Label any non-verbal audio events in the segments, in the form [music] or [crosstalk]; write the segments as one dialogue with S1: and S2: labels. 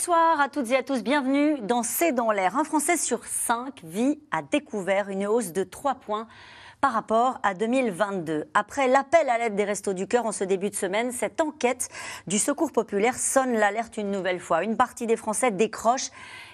S1: Bonsoir à toutes et à tous, bienvenue dans C'est dans l'air. Un Français sur cinq vit à découvert une hausse de trois points par rapport à 2022. Après l'appel à l'aide des Restos du Cœur en ce début de semaine, cette enquête du Secours populaire sonne l'alerte une nouvelle fois. Une partie des Français décroche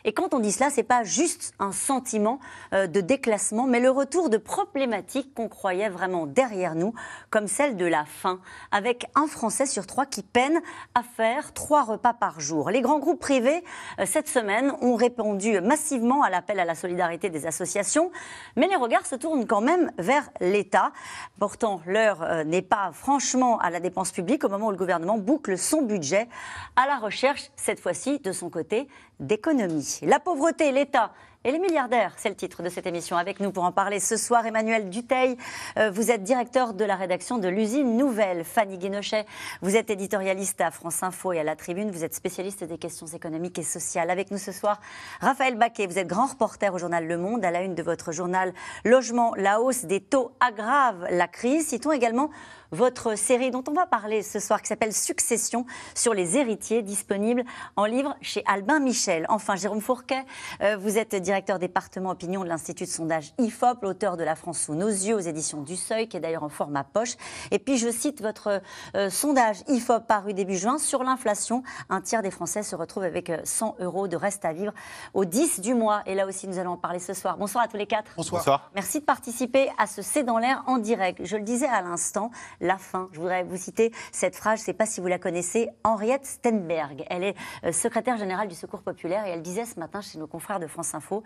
S1: et quand on dit cela, ce n'est pas juste un sentiment euh, de déclassement, mais le retour de problématiques qu'on croyait vraiment derrière nous, comme celle de la faim, avec un Français sur trois qui peine à faire trois repas par jour. Les grands groupes privés, euh, cette semaine, ont répondu massivement à l'appel à la solidarité des associations, mais les regards se tournent quand même vers l'État. Pourtant, l'heure euh, n'est pas franchement à la dépense publique au moment où le gouvernement boucle son budget à la recherche, cette fois-ci, de son côté, d'économie. La pauvreté, l'État et les milliardaires, c'est le titre de cette émission. Avec nous pour en parler ce soir, Emmanuel Duteil, euh, vous êtes directeur de la rédaction de l'usine Nouvelle. Fanny Guénochet, vous êtes éditorialiste à France Info et à La Tribune, vous êtes spécialiste des questions économiques et sociales. Avec nous ce soir, Raphaël Baquet, vous êtes grand reporter au journal Le Monde, à la une de votre journal Logement, la hausse des taux aggrave la crise. Citons également votre série dont on va parler ce soir qui s'appelle Succession sur les héritiers, disponible en livre chez Albin Michel. Enfin, Jérôme Fourquet, euh, vous êtes directeur département opinion de l'Institut de sondage IFOP, l'auteur de La France sous nos yeux aux éditions du Seuil, qui est d'ailleurs en format poche. Et puis, je cite votre euh, sondage IFOP paru début juin sur l'inflation. Un tiers des Français se retrouvent avec 100 euh, euros de reste à vivre au 10 du mois. Et là aussi, nous allons en parler ce soir. Bonsoir à tous les quatre. Bonsoir. Bonsoir. Merci de participer à ce C'est dans l'air en direct. Je le disais à l'instant, la faim. Je voudrais vous citer cette phrase, je ne sais pas si vous la connaissez, Henriette Stenberg. Elle est euh, secrétaire générale du Secours populaire et elle disait ce matin chez nos confrères de France Info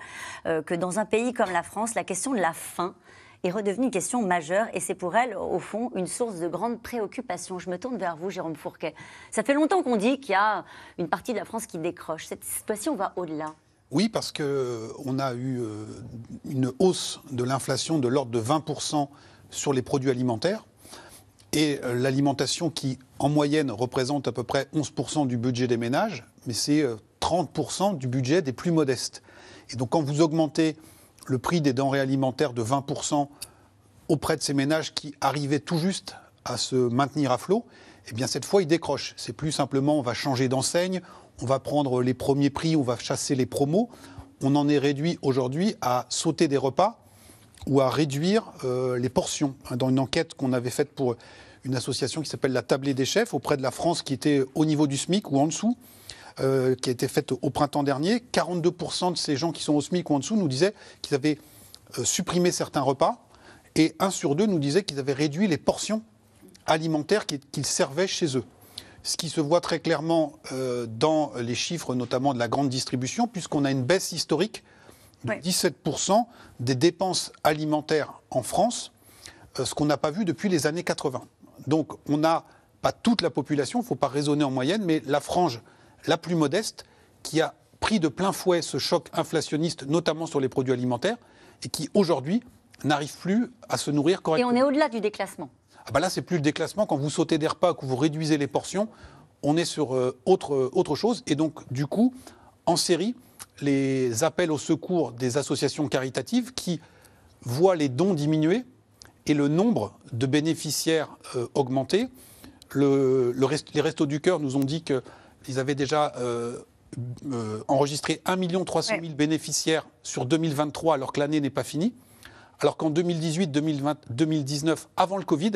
S1: euh, que dans un pays comme la France, la question de la faim est redevenue une question majeure et c'est pour elle, au fond, une source de grande préoccupation. Je me tourne vers vous, Jérôme Fourquet. Ça fait longtemps qu'on dit qu'il y a une partie de la France qui décroche. Cette situation va au-delà.
S2: Oui, parce qu'on euh, a eu une hausse de l'inflation de l'ordre de 20% sur les produits alimentaires et euh, l'alimentation qui, en moyenne, représente à peu près 11% du budget des ménages, mais c'est 30% euh, du budget des plus modestes. Et donc quand vous augmentez le prix des denrées alimentaires de 20% auprès de ces ménages qui arrivaient tout juste à se maintenir à flot, eh bien cette fois ils décrochent. C'est plus simplement on va changer d'enseigne, on va prendre les premiers prix, on va chasser les promos. On en est réduit aujourd'hui à sauter des repas ou à réduire euh, les portions. Hein, dans une enquête qu'on avait faite pour une association qui s'appelle la Tablée des chefs auprès de la France qui était au niveau du SMIC ou en dessous, euh, qui a été faite au printemps dernier, 42% de ces gens qui sont au SMIC ou en dessous nous disaient qu'ils avaient euh, supprimé certains repas et un sur deux nous disait qu'ils avaient réduit les portions alimentaires qu'ils servaient chez eux. Ce qui se voit très clairement dans les chiffres notamment de la grande distribution puisqu'on a une baisse historique 17% des dépenses alimentaires en France, euh, ce qu'on n'a pas vu depuis les années 80. Donc on n'a pas toute la population, il ne faut pas raisonner en moyenne, mais la frange la plus modeste qui a pris de plein fouet ce choc inflationniste, notamment sur les produits alimentaires, et qui aujourd'hui n'arrive plus à se nourrir correctement. Et
S1: on est au-delà du déclassement.
S2: Ah ben là, c'est plus le déclassement. Quand vous sautez des repas, que vous réduisez les portions, on est sur euh, autre, euh, autre chose. Et donc, du coup, en série, les appels au secours des associations caritatives qui voient les dons diminuer et le nombre de bénéficiaires euh, augmenter. les Restos du Cœur nous ont dit qu'ils avaient déjà euh, euh, enregistré 1 300 000 bénéficiaires sur 2023 alors que l'année n'est pas finie. Alors qu'en 2018, 2020, 2019, avant le Covid,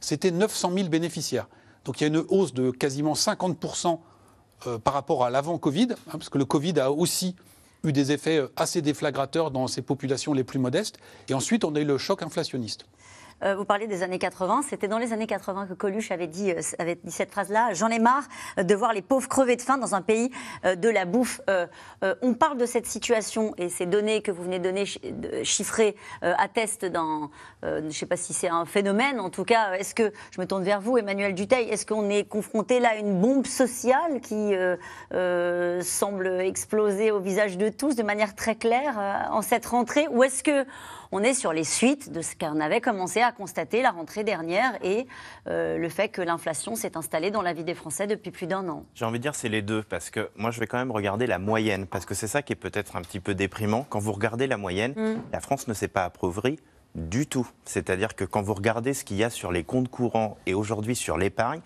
S2: c'était 900 000 bénéficiaires. Donc il y a une hausse de quasiment 50 euh, par rapport à l'avant-Covid, hein, parce que le Covid a aussi eu des effets euh, assez déflagrateurs dans ces populations les plus modestes. Et ensuite, on a eu le choc inflationniste.
S1: Euh, vous parlez des années 80. C'était dans les années 80 que Coluche euh, avait dit, cette phrase-là. J'en ai marre euh, de voir les pauvres crever de faim dans un pays de la bouffe. on parle de cette situation et ces données que vous venez de donner, chiffrées, attestent d'un. je ne sais pas si c'est un phénomène. En tout cas, est-ce que je me tourne vers vous, Emmanuel Duteil Est-ce qu'on est confronté là à une bombe sociale qui semble exploser au visage de tous de manière très claire en cette rentrée Ou est-ce que on est sur les suites de ce qu'on avait commencé à constater la rentrée dernière et euh, le fait que l'inflation s'est installée dans la vie des Français depuis plus d'un an.
S3: J'ai envie de dire c'est les deux, parce que moi je vais quand même regarder la moyenne, parce que c'est ça qui est peut-être un petit peu déprimant. Quand vous regardez la moyenne, mmh. la France ne s'est pas appauvrie, du tout. C'est-à-dire que quand vous regardez ce qu'il y a sur les comptes courants et aujourd'hui sur l'épargne,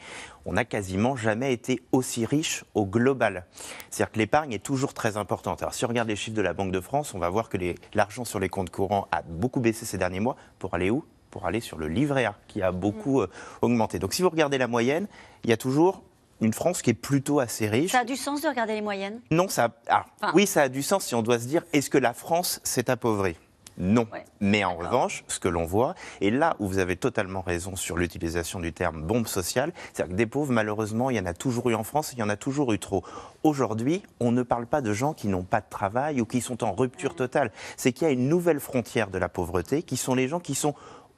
S3: on n'a quasiment jamais été aussi riche au global. C'est-à-dire que l'épargne est toujours très importante. Alors si on regarde les chiffres de la Banque de France, on va voir que l'argent sur les comptes courants a beaucoup baissé ces derniers mois. Pour aller où Pour aller sur le livret A, qui a beaucoup mm. euh, augmenté. Donc si vous regardez la moyenne, il y a toujours une France qui est plutôt assez riche.
S1: Ça a du sens de regarder les moyennes
S3: Non, ça. Ah, Oui, ça a du sens si on doit se dire est-ce que la France s'est appauvrie non. Mais en revanche, ce que l'on voit, et là où vous avez totalement raison sur l'utilisation du terme bombe sociale, c'est-à-dire que des pauvres, malheureusement, il y en a toujours eu en France, il y en a toujours eu trop. Aujourd'hui, on ne parle pas de gens qui n'ont pas de travail ou qui sont en rupture mm. totale. C'est qu'il y a une nouvelle frontière de la pauvreté, qui sont les gens qui sont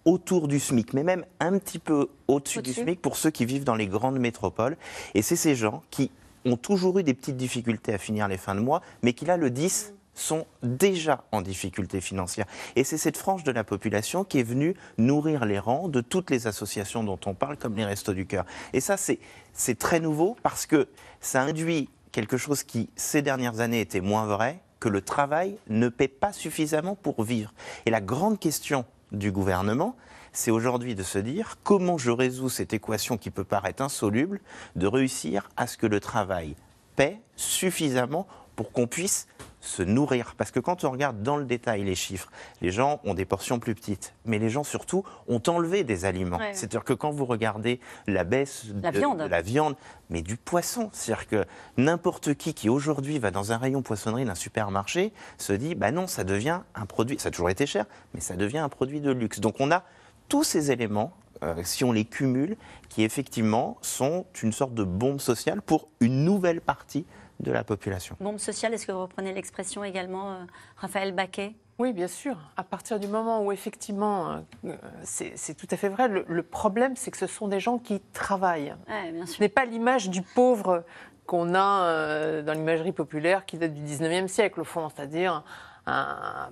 S3: autour du SMIC, mais même un petit peu au-dessus du SMIC pour ceux qui vivent dans les grandes métropoles. Et c'est ces gens qui ont toujours eu des petites difficultés à finir les fins de mois, mais qui là le 10 sont déjà en difficulté financière. Et c'est cette frange de la population qui est venue nourrir les rangs de toutes les associations dont on parle, comme les Restos du Cœur. Et ça, c'est très nouveau parce que ça induit quelque chose qui, ces dernières années, était moins vrai, que le travail ne paie pas suffisamment pour vivre. Et la grande question du gouvernement, c'est aujourd'hui de se dire comment je résous cette équation qui peut paraître insoluble, de réussir à ce que le travail paie suffisamment pour qu'on puisse se nourrir. Parce que quand on regarde dans le détail les chiffres, les gens ont des portions plus petites, mais les gens surtout ont enlevé des aliments. C'est-à-dire que quand vous regardez la baisse de, la viande, mais du poisson, c'est-à-dire que n'importe qui qui aujourd'hui va dans un rayon poissonnerie d'un supermarché se dit, bah non, ça devient un produit, ça a toujours été cher, mais ça devient un produit de luxe. Donc on a tous ces éléments euh, si on les cumule, qui effectivement sont une sorte de bombe sociale pour une nouvelle partie de la population.
S1: Bombe sociale, est-ce que vous reprenez l'expression également, euh, Raphaël Baquet oui, bien sûr. À partir du moment où effectivement, euh,
S4: c'est tout à fait vrai, le, problème, c'est que ce sont des gens qui travaillent. Ce n'est pas l'image du pauvre qu'on a euh, dans l'imagerie populaire qui date du 19e siècle, au fond, c'est-à-dire un,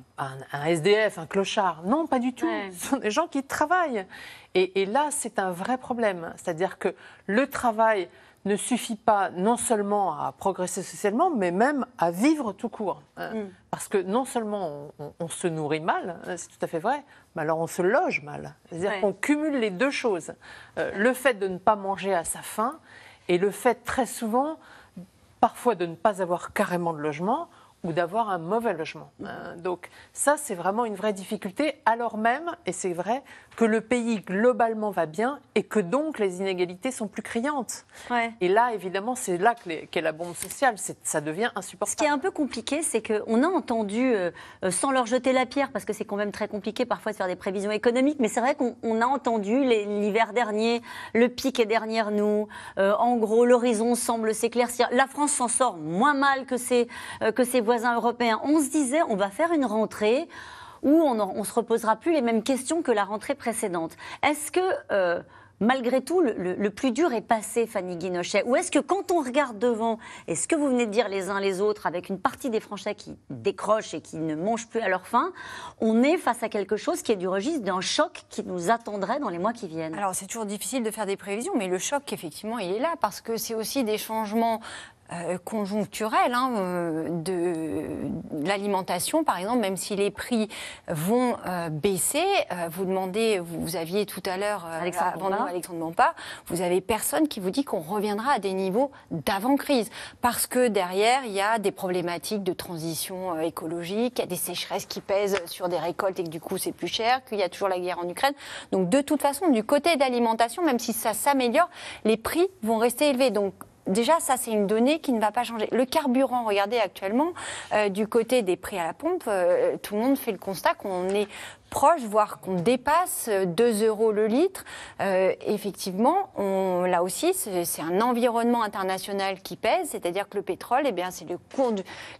S4: SDF, un clochard. Non, pas du tout. Ce sont des gens qui travaillent. et là, c'est un vrai problème. C'est-à-dire que le travail ne suffit pas non seulement à progresser socialement, mais même à vivre tout court. Euh, mm. Parce que non seulement on, se nourrit mal, hein, c'est tout à fait vrai, mais alors on se loge mal. C'est-à-dire qu'on cumule les deux choses. Euh, le fait de ne pas manger à sa faim et le fait très souvent, parfois, de ne pas avoir carrément de logement ou d'avoir un mauvais logement. Euh, donc ça, c'est vraiment une vraie difficulté, alors même, et c'est vrai, que le pays globalement va bien et que donc les inégalités sont plus criantes.
S1: Et là, évidemment, c'est là qu'est la bombe sociale, ça devient insupportable. Ce qui est un peu compliqué, c'est qu'on a entendu, euh, euh, sans leur jeter la pierre, parce que c'est quand même très compliqué parfois de faire des prévisions économiques, mais c'est vrai qu'on a entendu l'hiver dernier, le pic est derrière nous, en gros, l'horizon semble s'éclaircir, la France s'en sort moins mal que c'est que c'est voisins européens. On se disait, on va faire une rentrée où on ne se reposera plus les mêmes questions que la rentrée précédente. Est-ce que... Euh, malgré tout, le, le, plus dur est passé, Fanny Guinochet Ou est-ce que quand on regarde devant, est ce que vous venez de dire les uns les autres, avec une partie des Français qui décrochent et qui ne mangent plus à leur faim, on est face à quelque chose qui est du registre d'un choc qui
S5: nous attendrait dans les mois qui viennent Alors c'est toujours difficile de faire des prévisions, mais le choc, effectivement, il est là, parce que c'est aussi des changements euh, conjoncturel hein, euh, de, l'alimentation, par exemple, même si les prix vont euh, baisser. vous demandez, vous, aviez tout à l'heure, Alexandre avant vous avez personne qui vous dit qu'on reviendra à des niveaux d'avant-crise, parce que derrière, il y a des problématiques de transition écologique, il y a des sécheresses qui pèsent sur des récoltes et que du coup c'est plus cher, qu'il y a toujours la guerre en Ukraine. Donc de toute façon, du côté d'alimentation, même si ça s'améliore, les prix vont rester élevés. Donc déjà, ça, c'est une donnée qui ne va pas changer. Le carburant, regardez actuellement, euh, du côté des prix à la pompe, euh, tout le monde fait le constat qu'on est proche, voire qu'on dépasse 2 euh, euros le litre. Euh, effectivement, on, là aussi, c'est un environnement international qui pèse, c'est-à-dire que le pétrole, et eh bien, c'est le cours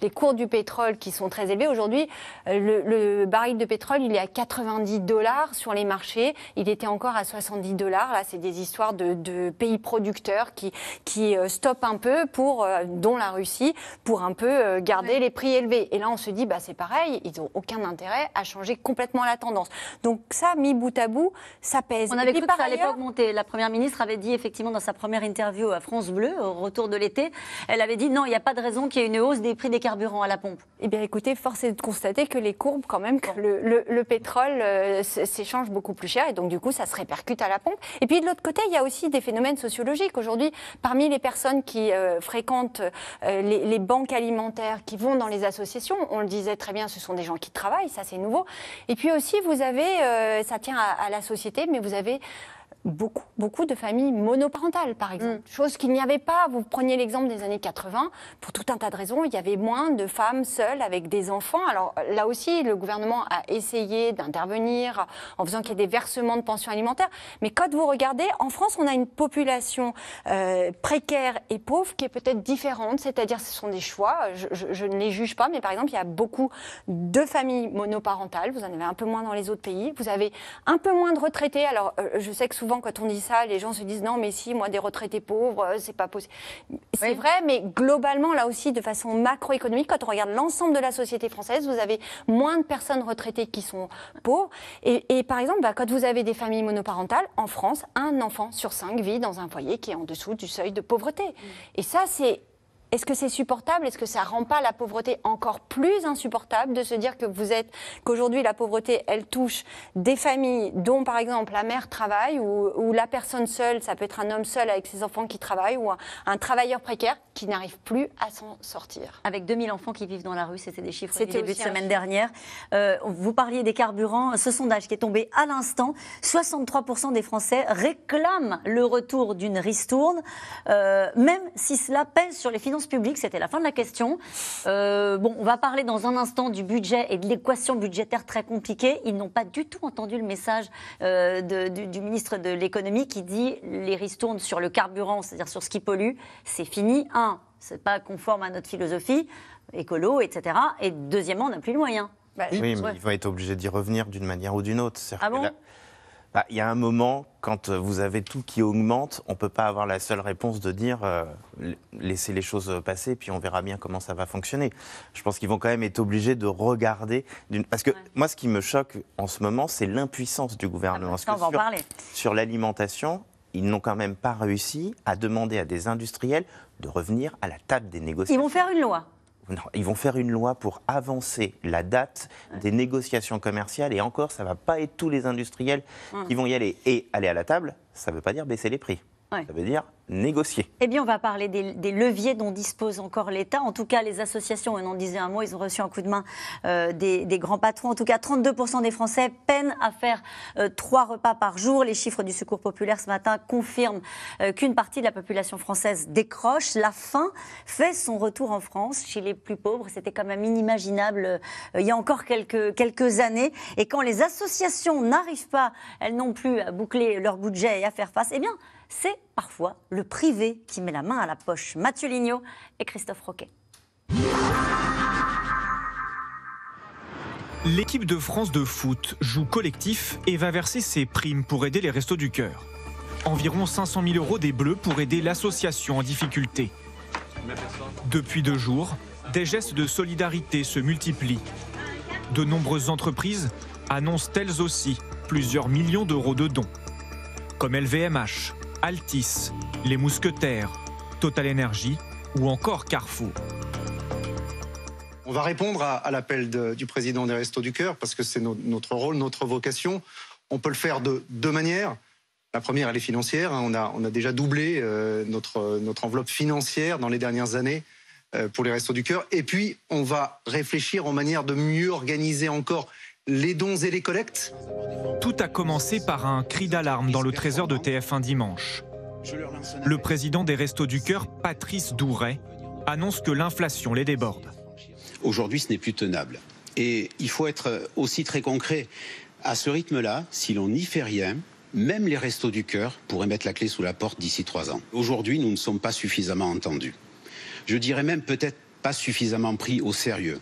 S5: les cours du pétrole qui sont très élevés. Aujourd'hui, euh, le, baril de pétrole, il est à 90 dollars sur les marchés. Il était encore à 70 dollars. Là, c'est des histoires de, pays producteurs qui, qui stoppent un peu, pour, dont la Russie, pour un peu garder les prix élevés. Et là, on se dit, bah, c'est pareil, ils n'ont aucun intérêt à changer complètement la tendance. Donc ça, mis bout à bout, ça pèse. On avait cru que ça allait
S1: La Première ministre avait dit effectivement dans sa première interview à France Bleu, au retour de l'été, elle avait dit non, il n'y a pas de raison qu'il y ait une hausse des prix des carburants à la pompe. Eh bien écoutez,
S5: force est de constater que les courbes quand même, le, pétrole euh, s'échange beaucoup plus cher et donc du coup ça se répercute à la pompe. Et puis de l'autre côté, il y a aussi des phénomènes sociologiques. Aujourd'hui, parmi les personnes qui euh, fréquentent euh, les, les banques alimentaires, qui vont dans les associations, on le disait très bien, ce sont des gens qui travaillent, ça c'est nouveau. Et puis aussi vous avez, euh, ça tient à la société, mais vous avez beaucoup, beaucoup de familles monoparentales, par exemple. Mm. Chose qu'il n'y avait pas. Vous preniez l'exemple des années 80. Pour tout un tas de raisons, il y avait moins de femmes seules avec des enfants. Alors là aussi, le gouvernement a essayé d'intervenir en faisant qu'il y ait des versements de pensions alimentaires. Mais quand vous regardez, en France, on a une population euh, précaire et pauvre qui est peut-être différente. C'est-à-dire, ce sont des choix. Je, ne les juge pas, mais par exemple, il y a beaucoup de familles monoparentales. Vous en avez un peu moins dans les autres pays. Vous avez un peu moins de retraités. Alors, euh, je sais que souvent, souvent, quand on dit ça, les gens se disent non, mais si, moi, des retraités pauvres, euh, c'est pas possible. C'est vrai, mais globalement, là aussi, de façon macroéconomique, quand on regarde l'ensemble de la société française, vous avez moins de personnes retraitées qui sont pauvres. Et, par exemple, bah, quand vous avez des familles monoparentales, en France, un enfant sur cinq vit dans un foyer qui est en dessous du seuil de pauvreté. Mm. Et ça, c'est est-ce que c'est supportable Est-ce que ça rend pas la pauvreté encore plus insupportable de se dire que vous êtes qu'aujourd'hui la pauvreté elle touche des familles dont par exemple la mère travaille ou, la personne seule, ça peut être un homme seul avec ses enfants qui travaillent ou un, travailleur précaire qui n'arrive plus à s'en sortir. Avec 2000 enfants qui vivent dans la rue, c'était des chiffres
S1: du début de semaine dernière. Euh, vous parliez des carburants, ce sondage qui est tombé à l'instant, 63% des Français réclament le retour d'une ristourne, euh, même si cela pèse sur les finances Public, C'était la fin de la question. Euh, bon, on va parler dans un instant du budget et de l'équation budgétaire très compliquée. Ils n'ont pas du tout entendu le message euh, du, ministre de l'économie qui dit les risques tournent sur le carburant, c'est-à-dire sur ce qui pollue, c'est fini. Un, c'est pas conforme à notre philosophie écolo, etc. Et deuxièmement, on n'a plus le moyen. oui, mais il
S3: va être obligé d'y revenir d'une manière ou d'une autre. Ah bon bah, il y a un moment, quand euh, vous avez tout qui augmente, on ne peut pas avoir la seule réponse de dire euh, laissez les choses euh, passer, puis on verra bien comment ça va fonctionner. Je pense qu'ils vont quand même être obligés de regarder. Parce que moi, ce qui me choque en ce moment, c'est l'impuissance du gouvernement. Ah, sur l'alimentation, ils n'ont quand même pas réussi à demander à des industriels de revenir à la table des négociations. Ils vont faire une loi ils vont faire une loi pour avancer la date des négociations commerciales et encore, ça ne va pas être tous les industriels qui vont y aller. Et aller à la table, ça ne veut pas dire baisser les prix. Ça veut dire négocier.
S1: Eh bien, on va parler des, leviers dont dispose encore l'État. En tout cas, les associations, on en disait un mot, ils ont reçu un coup de main euh, des, grands patrons. En tout cas, 32% des Français peinent à faire euh, trois repas par jour. Les chiffres du Secours populaire ce matin confirment euh, qu'une partie de la population française décroche. La faim fait son retour en France chez les plus pauvres. C'était quand même inimaginable il y a encore quelques, quelques années. Et quand les associations n'arrivent pas, elles n'ont plus, à boucler leur budget et à faire face, eh bien, c'est parfois le privé qui met la main à la poche. Mathieu Lignot et Christophe Roquet.
S6: L'équipe de France de foot joue collectif et va verser ses primes pour aider les Restos du Cœur. Environ 500 000 euros des Bleus pour aider l'association en difficulté. Depuis deux jours, des gestes de solidarité se multiplient. De nombreuses entreprises annoncent elles aussi plusieurs millions d'euros de dons, comme LVMH, Altis, Les Mousquetaires, Total Energy ou encore Carrefour.
S7: On va répondre à, l'appel du président des Restos du Cœur parce que c'est notre rôle, notre vocation. On peut le faire de deux manières. La première, elle est financière. Hein. On, a, déjà doublé euh, notre, enveloppe financière dans les dernières années euh, pour les Restos du Cœur. Et puis, on va réfléchir en manière de mieux organiser encore les dons et les collectes Tout a commencé
S6: par un cri d'alarme dans le trésor de TF1 dimanche. Le président des Restos du Cœur, Patrice Douret, annonce que l'inflation les déborde.
S2: Aujourd'hui, ce n'est plus tenable. Et il faut être aussi très concret. À ce rythme-là, si l'on n'y fait rien, même les restos du cœur pourraient mettre la clé sous la porte d'ici trois ans. Aujourd'hui, nous ne sommes pas suffisamment entendus. Je dirais même peut-être suffisamment pris au sérieux.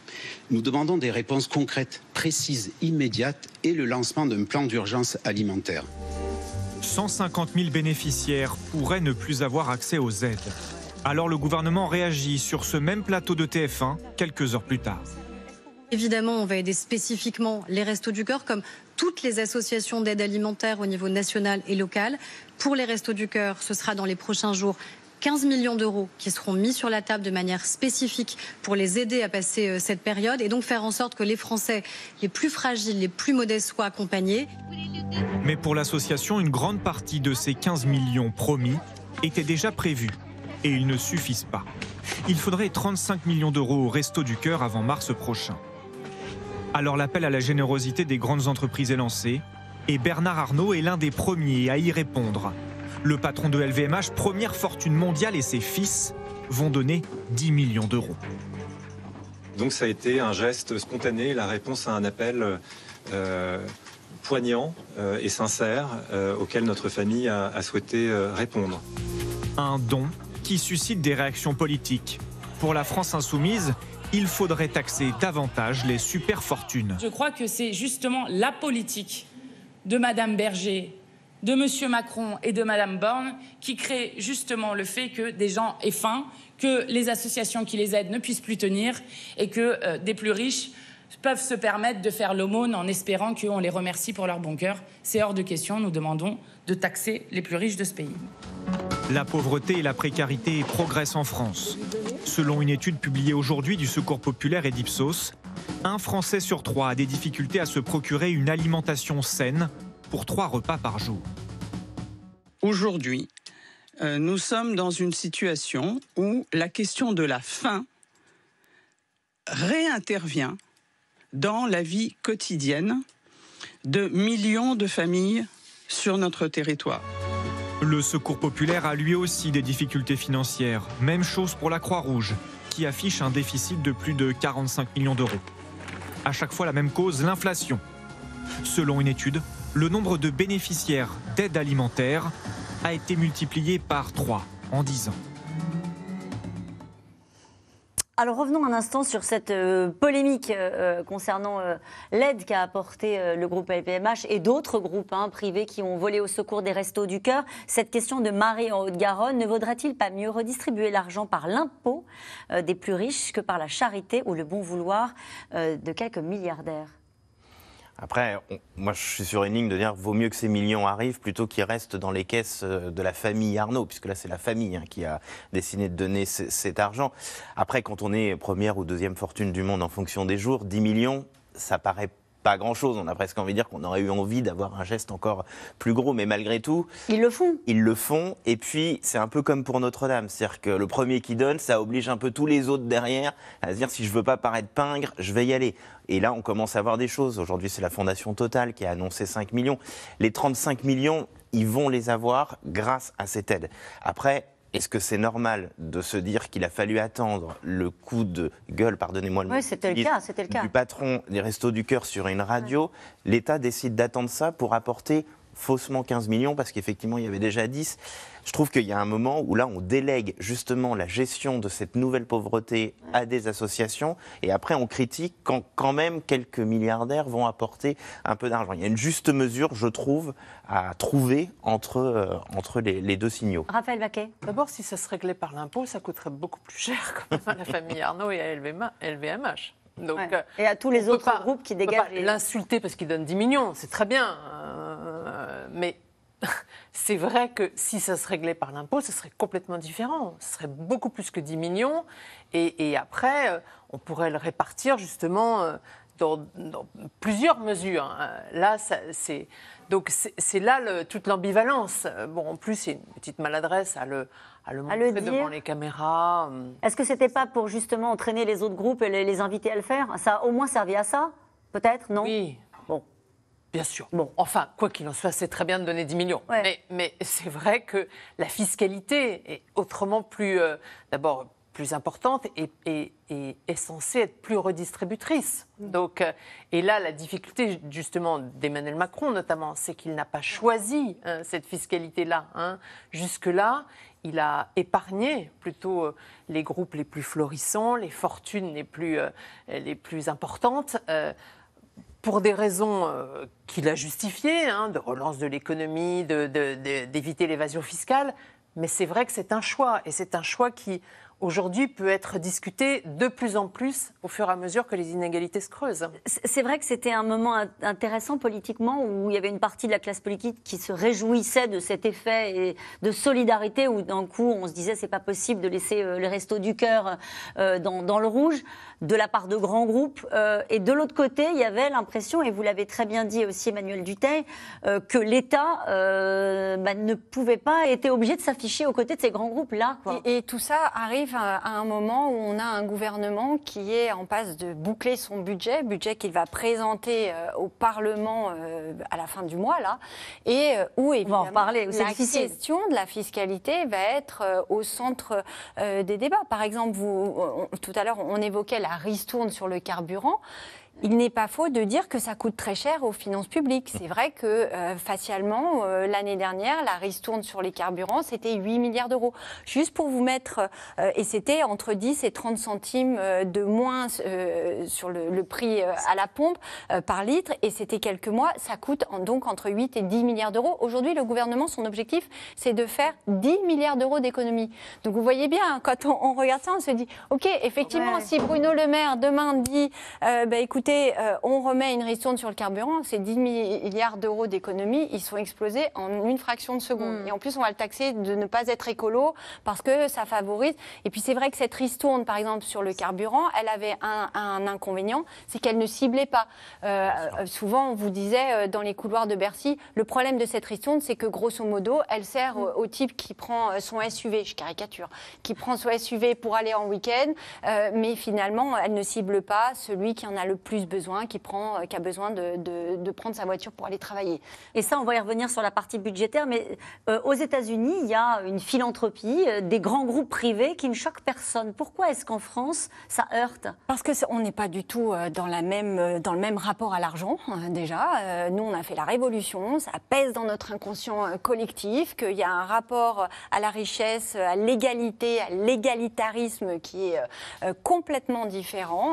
S2: Nous demandons des réponses concrètes, précises, immédiates et le lancement d'un plan d'urgence alimentaire.
S6: 150 000 bénéficiaires pourraient ne plus avoir accès aux aides. Alors le gouvernement réagit sur ce même plateau de TF1 quelques heures plus tard.
S5: Évidemment, on va aider spécifiquement les Restos du Cœur, comme toutes les associations d'aide alimentaire au niveau national et local. Pour les Restos du Cœur, ce sera dans les prochains jours 15 millions d'euros qui seront mis sur la table de manière spécifique pour les aider à passer euh, cette période et donc faire en sorte que les Français les plus fragiles, les plus modestes soient accompagnés.
S6: Mais pour l'association, une grande partie de ces 15 millions promis étaient déjà prévus et ils ne suffisent pas. Il faudrait 35 millions d'euros au Resto du Cœur avant mars prochain. Alors l'appel à la générosité des grandes entreprises est lancé et Bernard Arnault est l'un des premiers à y répondre. Le patron de LVMH, première fortune mondiale, et ses fils vont donner 10 millions d'euros. Donc ça a été un geste spontané, la réponse à un appel euh, poignant euh, et sincère euh, auquel notre famille a, a souhaité répondre. Un don qui suscite des réactions politiques. Pour la France insoumise, il faudrait taxer davantage les super fortunes.
S4: Je crois que c'est justement la politique de Madame Berger de M. Macron et de Mme Borne qui crée justement le fait que des gens aient faim, que les associations qui les aident ne puissent plus tenir et que euh, des plus riches peuvent se permettre de faire l'aumône en espérant qu'on les remercie pour leur bon cœur. C'est hors de question, nous demandons de taxer les plus riches de ce pays.
S6: La pauvreté et la précarité progressent en France. Selon une étude publiée aujourd'hui du Secours populaire et d'Ipsos, un Français sur trois a des difficultés à se procurer une alimentation saine pour trois repas
S4: par jour. Aujourd'hui, euh, nous sommes dans une situation où la question de la faim réintervient dans la vie quotidienne de millions de familles
S6: sur notre territoire. Le Secours populaire a lui aussi des difficultés financières. Même chose pour la Croix-Rouge, qui affiche un déficit de plus de 45 millions d'euros. À chaque fois la même cause, l'inflation. Selon une étude, le nombre de bénéficiaires d'aide alimentaire a été multiplié par 3 en 10 ans.
S1: Alors revenons un instant sur cette euh, polémique euh, euh, concernant l'aide qu'a apporté le groupe LPMH et d'autres groupes hein, privés qui ont volé au secours des restos du cœur. Cette question de marée en Haute-Garonne, ne vaudrait-il pas mieux redistribuer l'argent par l'impôt des plus riches que par la charité ou le bon vouloir de quelques milliardaires
S3: après, moi, je suis sur une ligne de dire vaut mieux que ces millions arrivent plutôt qu'ils restent dans les caisses euh, de la famille Arnaud, puisque là, c'est la famille hein, qui a décidé de donner cet argent. Après, quand on est première ou deuxième fortune du monde en fonction des jours, 10 millions, ça paraît pas grand-chose. On a presque envie de dire qu'on aurait eu envie d'avoir un geste encore plus gros, mais malgré tout... Ils le font. Ils le font. Et puis, c'est un peu comme pour Notre-Dame. C'est-à-dire que le premier qui donne, ça oblige un peu tous les autres derrière à se dire, si je veux pas paraître pingre, je vais y aller. Et là, on commence à voir des choses. Aujourd'hui, c'est la Fondation Total qui a annoncé 5 millions. Les 35 millions, ils vont les avoir grâce à cette aide. Après, est-ce que c'est normal de se dire qu'il a fallu attendre le coup de gueule, pardonnez-moi le mot, du patron des Restos du Cœur sur une radio L'État décide d'attendre ça pour apporter faussement 15 millions parce qu'effectivement il y avait déjà 10. Je trouve qu'il y a un moment où là on délègue justement la gestion de cette nouvelle pauvreté à des associations et après on critique quand quand même quelques milliardaires vont apporter un peu d'argent. Il y a une juste mesure, je trouve, à trouver entre, euh, entre les, deux signaux.
S4: Raphaël Vaquet. D'abord, si ça se réglait par l'impôt, ça coûterait beaucoup plus cher à la famille Arnaud et à LVMH. Donc, euh, Et à tous les autres groupes qui dégagent. L'insulter parce qu'ils donnent 10 millions, c'est très bien. Hein mais [laughs] c'est vrai que si ça se réglait par l'impôt, ce serait complètement différent. Ce serait beaucoup plus que 10 millions. Et, après, euh, on pourrait le répartir justement euh, dans, plusieurs mesures. Hein. Là, c'est donc c'est
S1: là toute l'ambivalence. Bon, en plus, c'est une petite maladresse à le à le montrer devant les caméras. Hum. Est-ce que c'était pas pour justement entraîner les autres groupes et les, les inviter à le faire Ça a au moins servi à ça, peut-être, non Oui. Bon. Bien sûr. Bon, enfin, quoi qu'il en soit, c'est très bien
S4: de donner 10 millions. Mais, c'est vrai que la fiscalité est autrement plus, euh, d'abord, plus importante et, est censée être plus redistributrice. Mm. Donc, euh, et là, la difficulté justement d'Emmanuel Macron notamment, c'est qu'il n'a pas choisi hein, cette fiscalité-là. Hein. Jusque-là, il a épargné plutôt euh, les groupes les plus florissants, les fortunes les plus, importantes pour des raisons euh, qu'il a justifiées, hein, de relance de l'économie, d'éviter l'évasion fiscale. Mais c'est vrai que c'est un choix, et c'est un choix qui, aujourd'hui peut être discuté de plus en plus au fur et à mesure que les inégalités se
S1: creusent. C'est vrai que c'était un moment intéressant politiquement où il y avait une partie de la classe politique qui se réjouissait de cet effet de solidarité où d'un coup on se disait c'est pas possible de laisser euh, le resto du cœur euh, dans, le rouge de la part de grands groupes. Euh, et de l'autre côté, il y avait l'impression, et vous l'avez très bien dit aussi Emmanuel Duteil, que l'État
S5: bah, ne pouvait pas, était obligé de s'afficher aux côtés de ces grands groupes-là. et tout ça arrive à, un moment où on a un gouvernement qui est en passe de boucler son budget, budget qu'il va présenter euh, au Parlement euh, à la fin du mois, là, et euh, où évidemment, va la question de la fiscalité va être au centre des débats. Par exemple, tout à l'heure, on évoquait la ristourne sur le carburant. Il n'est pas faux de dire que ça coûte très cher aux finances publiques. C'est vrai que euh, facialement, euh, l'année dernière, la ristourne sur les carburants, c'était 8 milliards d'euros. Juste pour vous mettre, euh, et c'était entre 10 et 30 centimes de moins sur le, prix à la pompe par litre, et c'était quelques mois, ça coûte donc entre 8 et 10 milliards d'euros. Aujourd'hui, le gouvernement, son objectif, c'est de faire 10 milliards d'euros d'économie. Donc vous voyez bien, hein, quand on, regarde ça, on se dit, OK, effectivement, si Bruno Le Maire demain dit, ben bah, écoute, euh, on remet une ristourne sur le carburant, c'est 10 milliards d'euros d'économies, ils sont explosés en une fraction de seconde. Hmm. Et en plus, on va le taxer de ne pas être écolo parce que ça favorise. Et puis, c'est vrai que cette ristourne, par exemple, sur le carburant, elle avait un, inconvénient, c'est qu'elle ne ciblait pas. Euh, euh, souvent, on vous disait dans les couloirs de Bercy, le problème de cette ristourne, c'est que grosso modo, elle sert hmm. au type qui prend son SUV, je caricature, qui prend son SUV pour aller en week-end, mais finalement, elle ne cible pas celui qui en a le plus besoin, qui, prend, euh, qui a besoin de, prendre sa voiture pour aller travailler. Et ça, on va y revenir sur la
S1: partie budgétaire, mais euh, aux États-Unis, il y a une philanthropie, euh, des grands groupes privés
S5: qui ne choquent personne. Pourquoi est-ce qu'en France, ça heurte Parce qu'on n'est pas du tout dans, la même, dans le même rapport à l'argent, hein, déjà. nous, on a fait la révolution, ça pèse dans notre inconscient collectif, qu'il y a un rapport à la richesse, à l'égalité, à l'égalitarisme qui est complètement différent.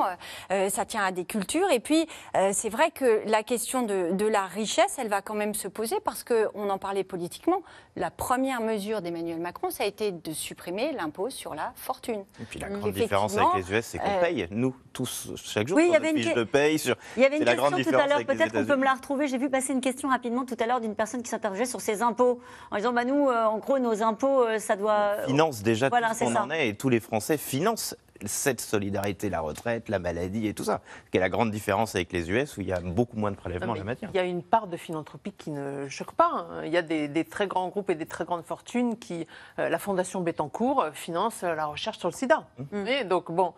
S5: ça tient à des cultures et puis, euh, c'est vrai que la question de, la richesse, elle va quand même se poser parce qu'on en parlait politiquement. La première mesure d'Emmanuel Macron, ça a été de supprimer l'impôt sur la fortune. Et puis la grande différence avec
S3: les US, c'est qu'on euh, paye, nous, tous, chaque jour, oui, sur y avait une de paye. Il y avait une question tout à l'heure, peut-être qu'on peut me la
S1: retrouver. J'ai vu passer une question rapidement tout à l'heure d'une personne qui s'interrogeait sur ses impôts, en disant, bah, nous, euh, en gros, nos impôts, ça doit... On finance
S3: déjà voilà, tout ce en est, et tous les Français financent cette solidarité, la retraite, la maladie et tout ça. qui est la grande différence avec les US où il y a beaucoup moins de prélèvements en la matière.
S4: Il y a une part de philanthropie qui ne choque pas. Hein. Il y a des, très grands groupes et des très grandes fortunes qui, euh, la Fondation Bettencourt euh, finance euh, la recherche sur le sida. Mais mmh. donc bon,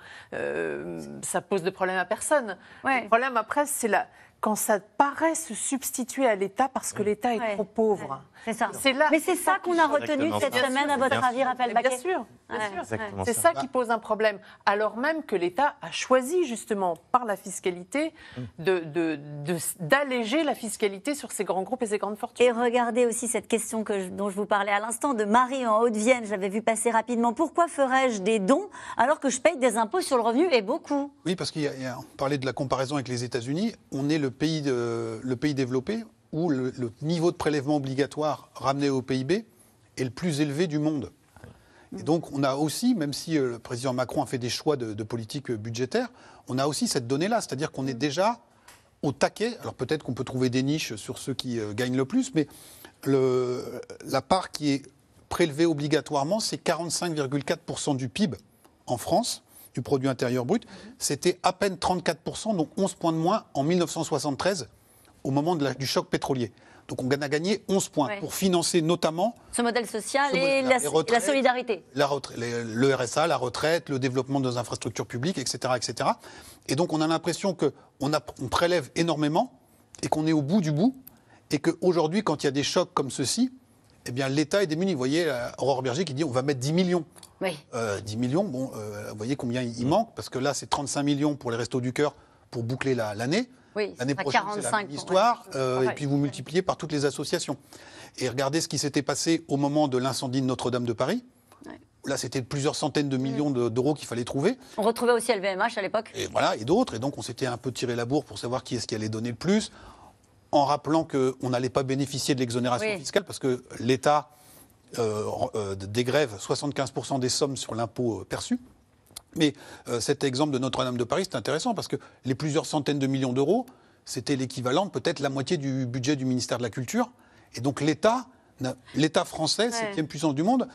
S4: ça pose de problème à personne. Le problème après, c'est la quand ça paraît se substituer à l'État parce que l'État est trop pauvre. C'est ça. Mais c'est ça qu'on a retenu cette semaine, à votre avis, rappel Baquet Bien sûr. C'est ça qui pose un problème. Alors même que l'État a choisi, justement, par la fiscalité, d'alléger mm. de,
S1: de, la fiscalité sur ces grands groupes et ces grandes fortunes. Et regardez aussi cette question que dont je vous parlais à l'instant de Marie en Haute-Vienne. j'avais vu passer rapidement. Pourquoi ferais-je des dons alors que je paye des impôts sur le revenu et beaucoup
S2: Oui, parce qu'on parlait de la comparaison avec les États-Unis. On est le le pays, de, le pays développé où le, niveau de prélèvement obligatoire ramené au PIB est le plus élevé du monde. Et donc on a aussi, même si euh, le président Macron a fait des choix de, politique euh, budgétaire, on a aussi cette donnée-là, c'est-à-dire qu'on est mm. déjà au taquet. Alors peut-être qu'on peut trouver des niches sur ceux qui euh, gagnent le plus, mais la part qui est prélevée obligatoirement, c'est 45,4% du PIB en France du produit intérieur brut, c'était à peine 34%, donc 11 points de moins en 1973, au moment du choc pétrolier. Donc on a gagné 11 points pour financer notamment...
S1: Ce modèle social et la, solidarité.
S2: le RSA, la retraite, le développement de nos infrastructures publiques, etc. etc. Et donc on a l'impression qu'on on prélève énormément et qu'on est au bout du bout et qu'aujourd'hui, quand il y a des chocs comme ceci, eh bien l'État est démuni. Vous voyez, euh, Aurore Berger qui dit on va mettre 10 millions. 10 euh, millions, bon, euh, vous voyez combien il, manque, parce que là, c'est 35 millions pour les Restos du Cœur pour boucler l'année. l'année prochaine, c'est la histoire. et puis vous multipliez par toutes les associations. Et regardez ce qui s'était passé au moment de l'incendie de Notre-Dame de Paris. Là, c'était plusieurs centaines de millions d'euros qu'il fallait trouver.
S1: On retrouvait aussi LVMH à l'époque.
S2: Et voilà, et d'autres. Et donc, on s'était un peu tiré la bourre pour savoir qui est-ce qui allait donner le plus en rappelant qu'on n'allait pas bénéficier de l'exonération fiscale parce que l'État euh, euh, dégrève 75% des sommes sur l'impôt euh, perçu. Mais cet exemple de Notre-Dame de Paris, c'est intéressant parce que les plusieurs centaines de millions d'euros, c'était l'équivalent peut-être la moitié du budget du ministère de la Culture. Et donc l'État, l'État français, septième puissance du monde,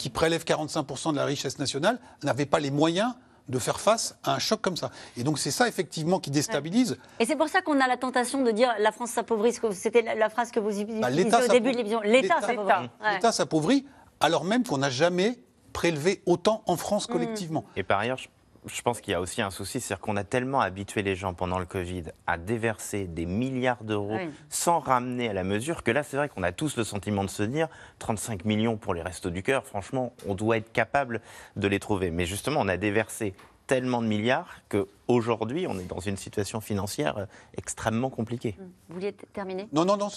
S2: qui prélève 45% de la richesse nationale, n'avait pas les moyens de faire face à un choc comme ça. Et donc c'est ça effectivement qui déstabilise.
S1: Et c'est pour ça qu'on a la tentation de dire la France s'appauvrit, c'était la, phrase que vous bah, utilisez au début de l'émission. L'État s'appauvrit. L'État
S2: s'appauvrit alors même qu'on n'a jamais prélevé autant en
S3: France mmh. collectivement. Et par ailleurs, je pense qu'il y a aussi un souci, c'est qu'on a tellement habitué les gens pendant le Covid à déverser des milliards d'euros sans ramener à la mesure que là, c'est vrai qu'on a tous le sentiment de se dire 35 millions pour les restos du cœur, franchement, on doit être capable de les trouver. Mais justement, on a déversé tellement de milliards que aujourd'hui, on est dans une situation financière euh, extrêmement compliquée.
S1: Vous vouliez terminer Non,
S3: non, non,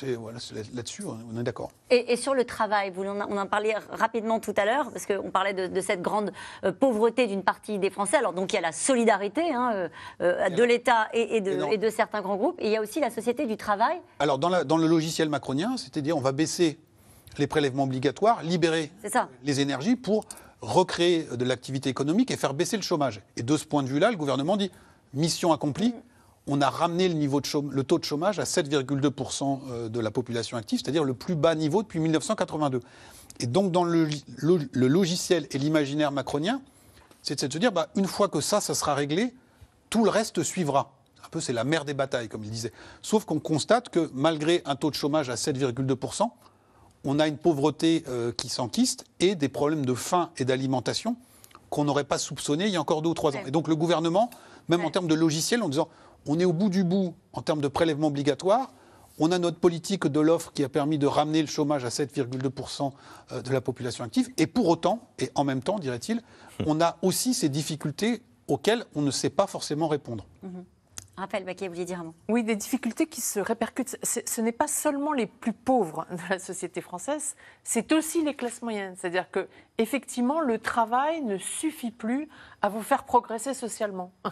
S3: là-dessus, hein, on est d'accord.
S1: Et, sur le travail, vous, on, en parlait rapidement tout à l'heure, parce qu'on parlait de, cette grande euh, pauvreté d'une partie des Français. Alors, donc, il y a la solidarité hein, euh, de l'État et, de certains grands groupes. Et il y a aussi la société du travail.
S2: Alors, dans, dans le logiciel macronien, c'est-à-dire, on va baisser les prélèvements obligatoires, libérer les énergies pour recréer euh, de l'activité économique et faire baisser le chômage. Et de ce point de vue-là, le gouvernement dit mission accomplie. On a ramené le, niveau de le taux de chômage à 7,2% euh, de la population active, c'est-à-dire le plus bas niveau depuis 1982. Et donc, dans le, logiciel et l'imaginaire macronien, c'est de se dire, bah, une fois que ça, ça sera réglé, tout le reste suivra. Un peu, c'est la mer des batailles, comme il disait. Sauf qu'on constate que, malgré un taux de chômage à 7,2%, on a une pauvreté euh, qui s'enquiste et des problèmes de faim et d'alimentation qu'on n'aurait pas soupçonné il y a encore deux ou trois ans. Et donc le gouvernement, même en termes de logiciel, en disant on est au bout du bout en termes de prélèvements obligatoires, on a notre politique de l'offre qui a permis de ramener le chômage à 7,2% euh, de la population active. Et pour autant, et en même temps, dirait-il, hum. on a aussi ces difficultés auxquelles on ne sait pas forcément répondre.
S1: Mhm. Rappel,
S4: vous dire un Oui, des difficultés qui se répercutent. Ce n'est pas seulement les plus pauvres de la société française, c'est aussi les classes moyennes. C'est-à-dire que effectivement, le travail ne suffit plus à vous faire progresser socialement. [laughs]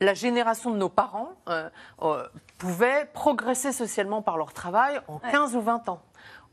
S4: La génération de nos parents euh, euh, pouvait progresser socialement par leur travail en 15 ou 20 ans.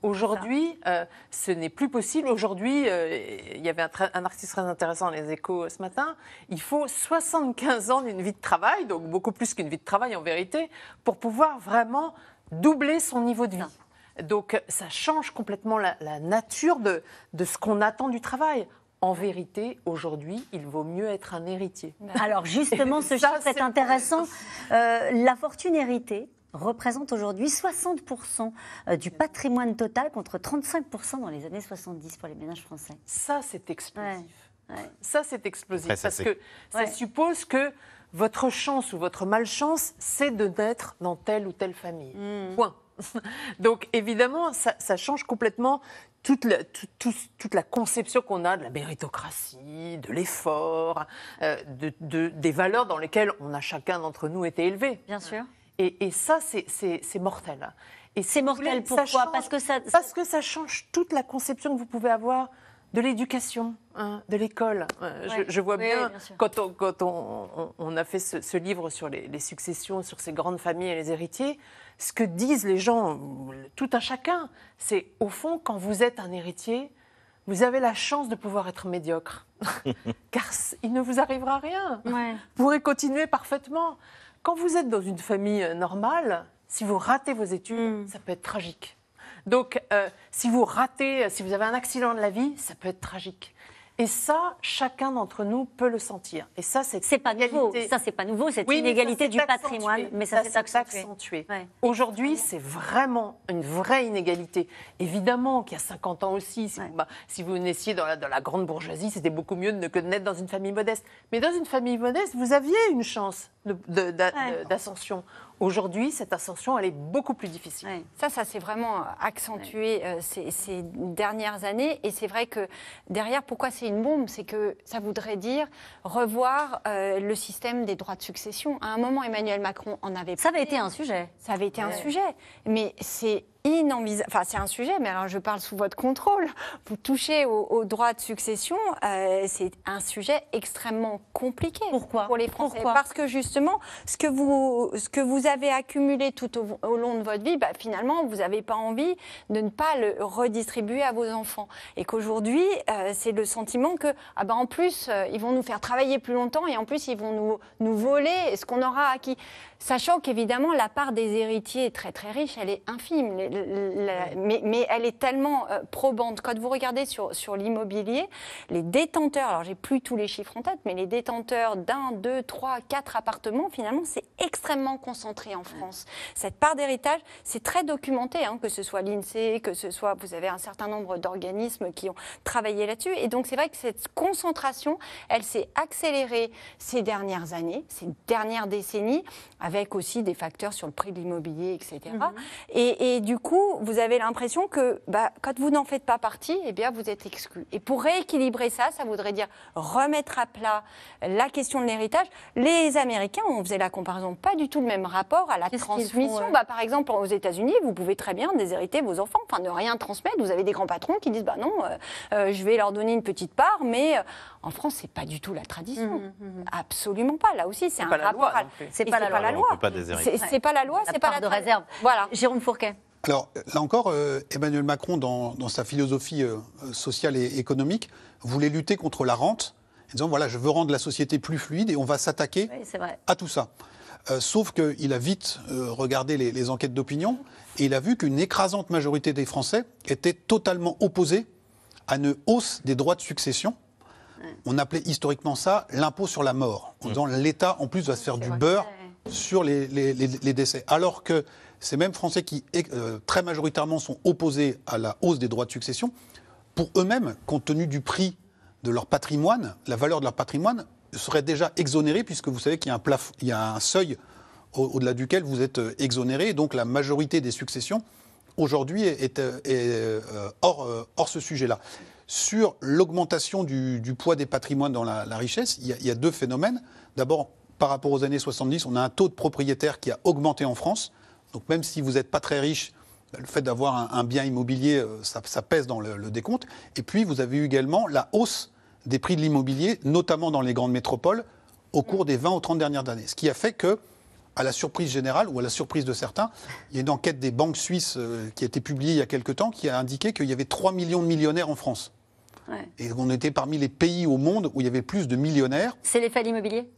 S4: Aujourd'hui, euh, ce n'est plus possible. Aujourd'hui, euh, il y avait un, artiste très intéressant dans les échos euh, ce matin, il faut 75 ans d'une vie de travail, donc beaucoup plus qu'une vie de travail en vérité, pour pouvoir vraiment doubler son niveau de vie. Donc ça change complètement la, nature de, ce qu'on attend du travail. En vérité,
S1: aujourd'hui, il vaut mieux être un héritier. Alors justement, [laughs] ce chiffre intéressant. la fortune héritée, représente aujourd'hui 60% euh, du patrimoine total contre 35% dans les années 70 pour les ménages français. Ça, c'est explosif.
S4: Ça, c'est explosif. parce que ça suppose que votre chance ou votre malchance, c'est de naître dans telle ou telle famille. Hmm. Point. [laughs] Donc évidemment, ça, change complètement toute la, toute la conception qu'on a de la méritocratie, de l'effort, euh, de, des valeurs dans lesquelles on a chacun d'entre nous été élevé. Bien sûr. Et, ça, c'est mortel. Et c'est mortel pour pourquoi Parce que ça, parce que ça change toute la conception que vous pouvez avoir de l'éducation, hein. de l'école. Euh, je, vois bien, quand, on, quand on, a fait ce, livre sur les, successions, sur ces grandes familles et les héritiers, ce que disent les gens, tout un chacun, c'est au fond, quand vous êtes un héritier, vous avez la chance de pouvoir être médiocre, [laughs] car il ne vous arrivera rien. Vous pourrez continuer parfaitement. Quand vous êtes dans une famille euh, normale, si vous ratez vos études, hmm. ça peut être tragique. Donc, euh, si vous ratez, euh, si vous avez un accident de la vie, ça peut être tragique. Et ça, chacun d'entre nous peut le sentir. Et ça, c'est c'est pas nouveau. Ça, c'est pas nouveau. Cette inégalité du patrimoine, mais ça, s'est accentué. Aujourd'hui, c'est vraiment une vraie inégalité. Évidemment qu'il y a 50 ans aussi, si, vous, naissiez dans la, dans la grande bourgeoisie, c'était beaucoup mieux que de naître dans une famille modeste. Mais dans une famille modeste, vous aviez une chance d'ascension. Aujourd'hui, cette ascension, elle est beaucoup plus
S5: difficile. Ça, ça s'est vraiment euh, accentué euh, ces, dernières années. Et c'est vrai que derrière, pourquoi c'est une bombe C'est que ça voudrait dire revoir euh, le système des droits de succession. À un moment, Emmanuel Macron en avait parlé. Ça avait été un sujet. Ça avait été un sujet. Mais c'est Enfin, c'est un sujet, mais alors je parle sous votre contrôle. Vous touchez au, droits droit de succession, euh, c'est un sujet extrêmement compliqué Pourquoi pour les Français. Parce que justement, ce que, vous, ce que vous avez accumulé tout au, long de votre vie, bah, finalement, vous n'avez pas envie de ne pas le redistribuer à vos enfants. Et qu'aujourd'hui, euh, c'est le sentiment que, ah bah, en plus, euh, ils vont nous faire travailler plus longtemps et en plus, ils vont nous, nous voler ce qu'on aura acquis. Sachant qu'évidemment, la part des héritiers très très riches, elle est infime, mais, elle est tellement euh, probante. Quand vous regardez sur, sur l'immobilier, les détenteurs, alors j'ai plus tous les chiffres en tête, mais les détenteurs d'un, deux, trois, quatre appartements, finalement, c'est extrêmement concentré en France. Cette part d'héritage, c'est très documenté, hein, que ce soit l'INSEE, que ce soit, vous avez un certain nombre d'organismes qui ont travaillé là-dessus. Et donc c'est vrai que cette concentration, elle s'est accélérée ces dernières années, ces dernières décennies, avec avec aussi des facteurs sur le prix de l'immobilier, etc. Mhm. Et, du coup, vous avez l'impression que bah, quand vous n'en faites pas partie, eh bien, vous êtes exclu. Et pour rééquilibrer ça, ça voudrait dire remettre à plat la question de l'héritage. Les Américains, on faisait la comparaison, pas du tout le même rapport à la transmission. bah, par exemple, aux États-Unis, vous pouvez très bien déshériter vos enfants, enfin ne rien transmettre. Vous avez des grands patrons qui disent, bah non, euh, euh, je vais leur donner une petite part, mais euh, en France, c'est pas du tout la tradition. Mmh, mmh, mmh. Absolument pas. Là aussi, c'est un pas loi. C'est pas, pas, la loi. C'est pas la loi. C'est pas la de réserve. Voilà. Jérôme Fourquet.
S2: Alors là encore, euh, Emmanuel Macron, dans, sa philosophie euh, sociale et économique, voulait lutter contre la rente, en disant voilà, je veux rendre la société plus fluide et on va s'attaquer à tout ça. Euh, sauf qu'il a vite regardé les, les enquêtes d'opinion et il a vu qu'une écrasante majorité des Français était totalement opposée à une hausse des droits de succession on appelait historiquement ça l'impôt sur la mort. En mm. disant l'État, en plus, va se faire du beurre sur les, décès. Alors que ces mêmes Français qui, eh, euh, très majoritairement, sont opposés à la hausse des droits de succession, pour eux-mêmes, compte tenu du prix de leur patrimoine, la valeur de leur patrimoine serait déjà exonérée, puisque vous savez qu'il y a un, il y a un seuil au-delà duquel vous êtes euh, exonéré. donc la majorité des successions, aujourd'hui, est, euh, hors ce sujet-là sur l'augmentation du, poids des patrimoines dans la, richesse, il y, a, deux phénomènes. D'abord, par rapport aux années 70, on a un taux de propriétaires qui a augmenté en France. Donc même si vous n'êtes pas très riche, le fait d'avoir un, bien immobilier, euh, ça, pèse dans le, décompte. Et puis, vous avez eu également la hausse des prix de l'immobilier, notamment dans les grandes métropoles, au cours des 20 ou 30 dernières années. Ce qui a fait que, à la surprise générale ou à la surprise de certains, il y a une enquête des banques suisses euh, qui a été publiée il y a quelque temps qui a indiqué qu'il y avait 3 millions de millionnaires en France. Et on était parmi les pays au monde où il y avait plus de millionnaires.
S1: C'est l'effet de l'immobilier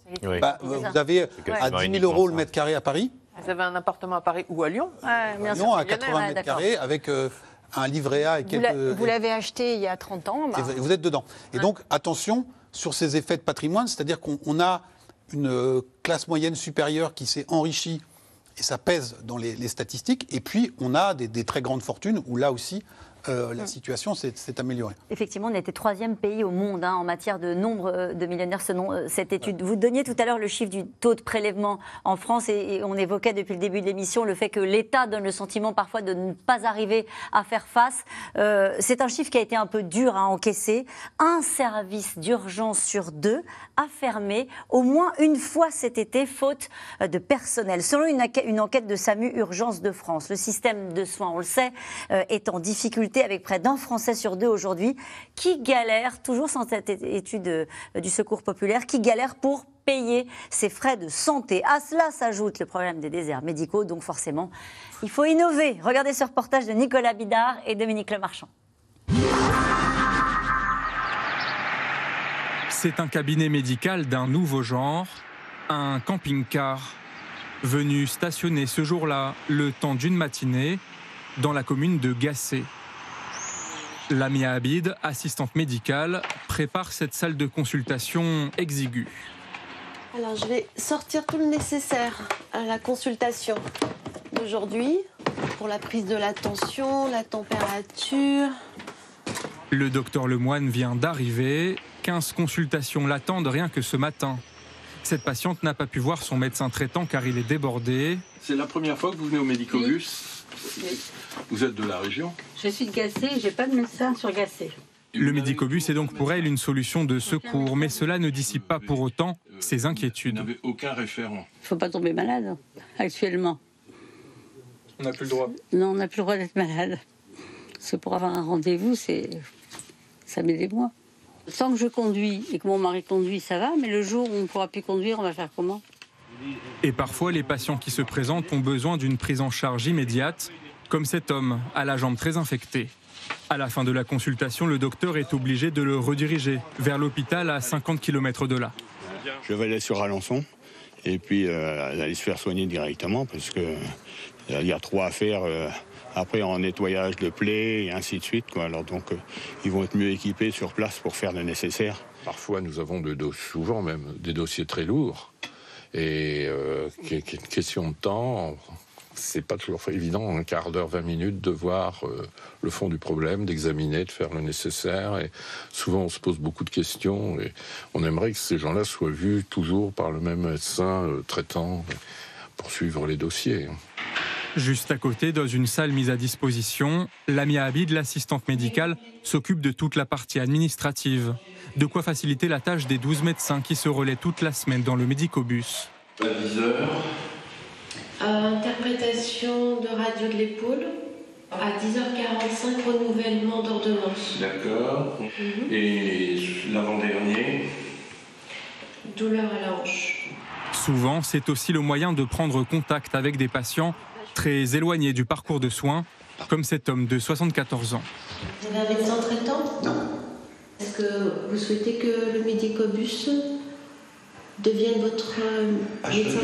S2: bah, Vous avez à 10 000 euros le mètre hein. carré à Paris.
S4: Vous avez un appartement à Paris ou à Lyon ouais, Non, à 80 mètres carrés
S2: avec euh, un livret A et quelques... Vous l'avez
S5: acheté il y a 30 ans. Bah.
S2: vous êtes dedans. Et donc, attention sur ces effets de patrimoine, c'est-à-dire qu'on a une euh, classe moyenne supérieure qui s'est enrichie et ça pèse dans les, statistiques. Et puis, on a des, des très grandes fortunes où là aussi, euh, la mm. situation s'est améliorée.
S1: Effectivement, on était troisième pays au monde hein, en matière de nombre euh, de millionnaires selon euh, cette étude. Vous donniez tout à l'heure le chiffre du taux de prélèvement en France et, on évoquait depuis le début de l'émission le fait que l'État donne le sentiment parfois de ne pas arriver à faire face. C'est un chiffre qui a été un peu dur à encaisser. Un service d'urgence sur deux a fermé au moins une fois cet été faute de personnel. Selon une, une enquête de SAMU Urgence de France, le système de soins, on le sait, est en difficulté avec près d'un Français sur deux aujourd'hui qui galère, toujours sans cette étude euh, du Secours populaire, qui galère pour payer ses frais de santé. À cela s'ajoute le problème des déserts médicaux, donc forcément, il faut innover. Regardez ce reportage de Nicolas Bidard et Dominique Lemarchand.
S7: C'est un cabinet médical d'un nouveau genre, un camping-car, venu stationner ce jour-là, le temps d'une matinée, dans la commune de Gacé, Lamia Abid, assistante médicale, prépare cette salle de consultation exiguë.
S8: Alors, je vais sortir tout le nécessaire à la consultation d'aujourd'hui pour la prise de la tension, la température.
S7: Le docteur Lemoine vient d'arriver. 15 consultations l'attendent rien que ce matin. Cette patiente n'a pas pu voir son médecin traitant car il est débordé. C'est la première fois que vous venez au Médicobus Vous êtes de la région
S1: Je suis de Gacé, j'ai pas de médecin sur Gassé.
S7: Le médicobus est donc pour elle une solution de secours, mais cela ne dissipe pas pour autant euh, ses inquiétudes. Il aucun référent.
S1: Il ne faut pas tomber malade actuellement. On n'a plus le droit. Non, on n'a plus le droit d'être malade. C'est pour avoir un rendez-vous, c'est ça met des sans que je conduis et que mon mari conduit, ça va, mais le jour où on ne pourra plus conduire, on va faire comment
S7: Et parfois, les patients qui se présentent ont besoin d'une prise en charge immédiate, comme cet homme à la jambe très infectée. À la fin de la consultation, le docteur est obligé de le rediriger vers l'hôpital à 50 km de là.
S2: Je vais aller sur Alençon et puis euh, aller se faire soigner directement parce qu'il euh, il y a trois à faire. Euh, après en nettoyage de plaies et ainsi de suite. Quoi. Alors donc, euh, ils vont être mieux équipés sur place pour faire le nécessaire. Parfois, nous avons
S7: souvent même, des dossiers très lourds. Et une euh, question de temps, c'est pas toujours évident, un quart d'heure, 20 minutes, de voir euh, le fond du problème, d'examiner, de faire le nécessaire. Et souvent, on se pose beaucoup de questions et on aimerait que ces gens-là soient vus toujours par le même médecin traitant pour suivre les dossiers. Juste à côté, dans une salle mise à disposition, Lamia Abid, l'assistante médicale, s'occupe de toute la partie administrative. De quoi faciliter la tâche des 12 médecins qui se relaient toute la semaine dans le médico-bus. À 10 h
S8: euh, interprétation de radio de l'épaule. À 10h45, renouvellement d'ordonnance.
S7: D'accord. Mhm. Et l'avant-dernier
S8: Douleur à la hanche.
S7: Souvent, c'est aussi le moyen de prendre contact avec des patients très éloigné du parcours de soins, comme cet homme de 74 ans.
S8: Vous avez un médecin traitant Non. Est-ce que vous souhaitez que le médicobus devienne votre euh, ah, médecin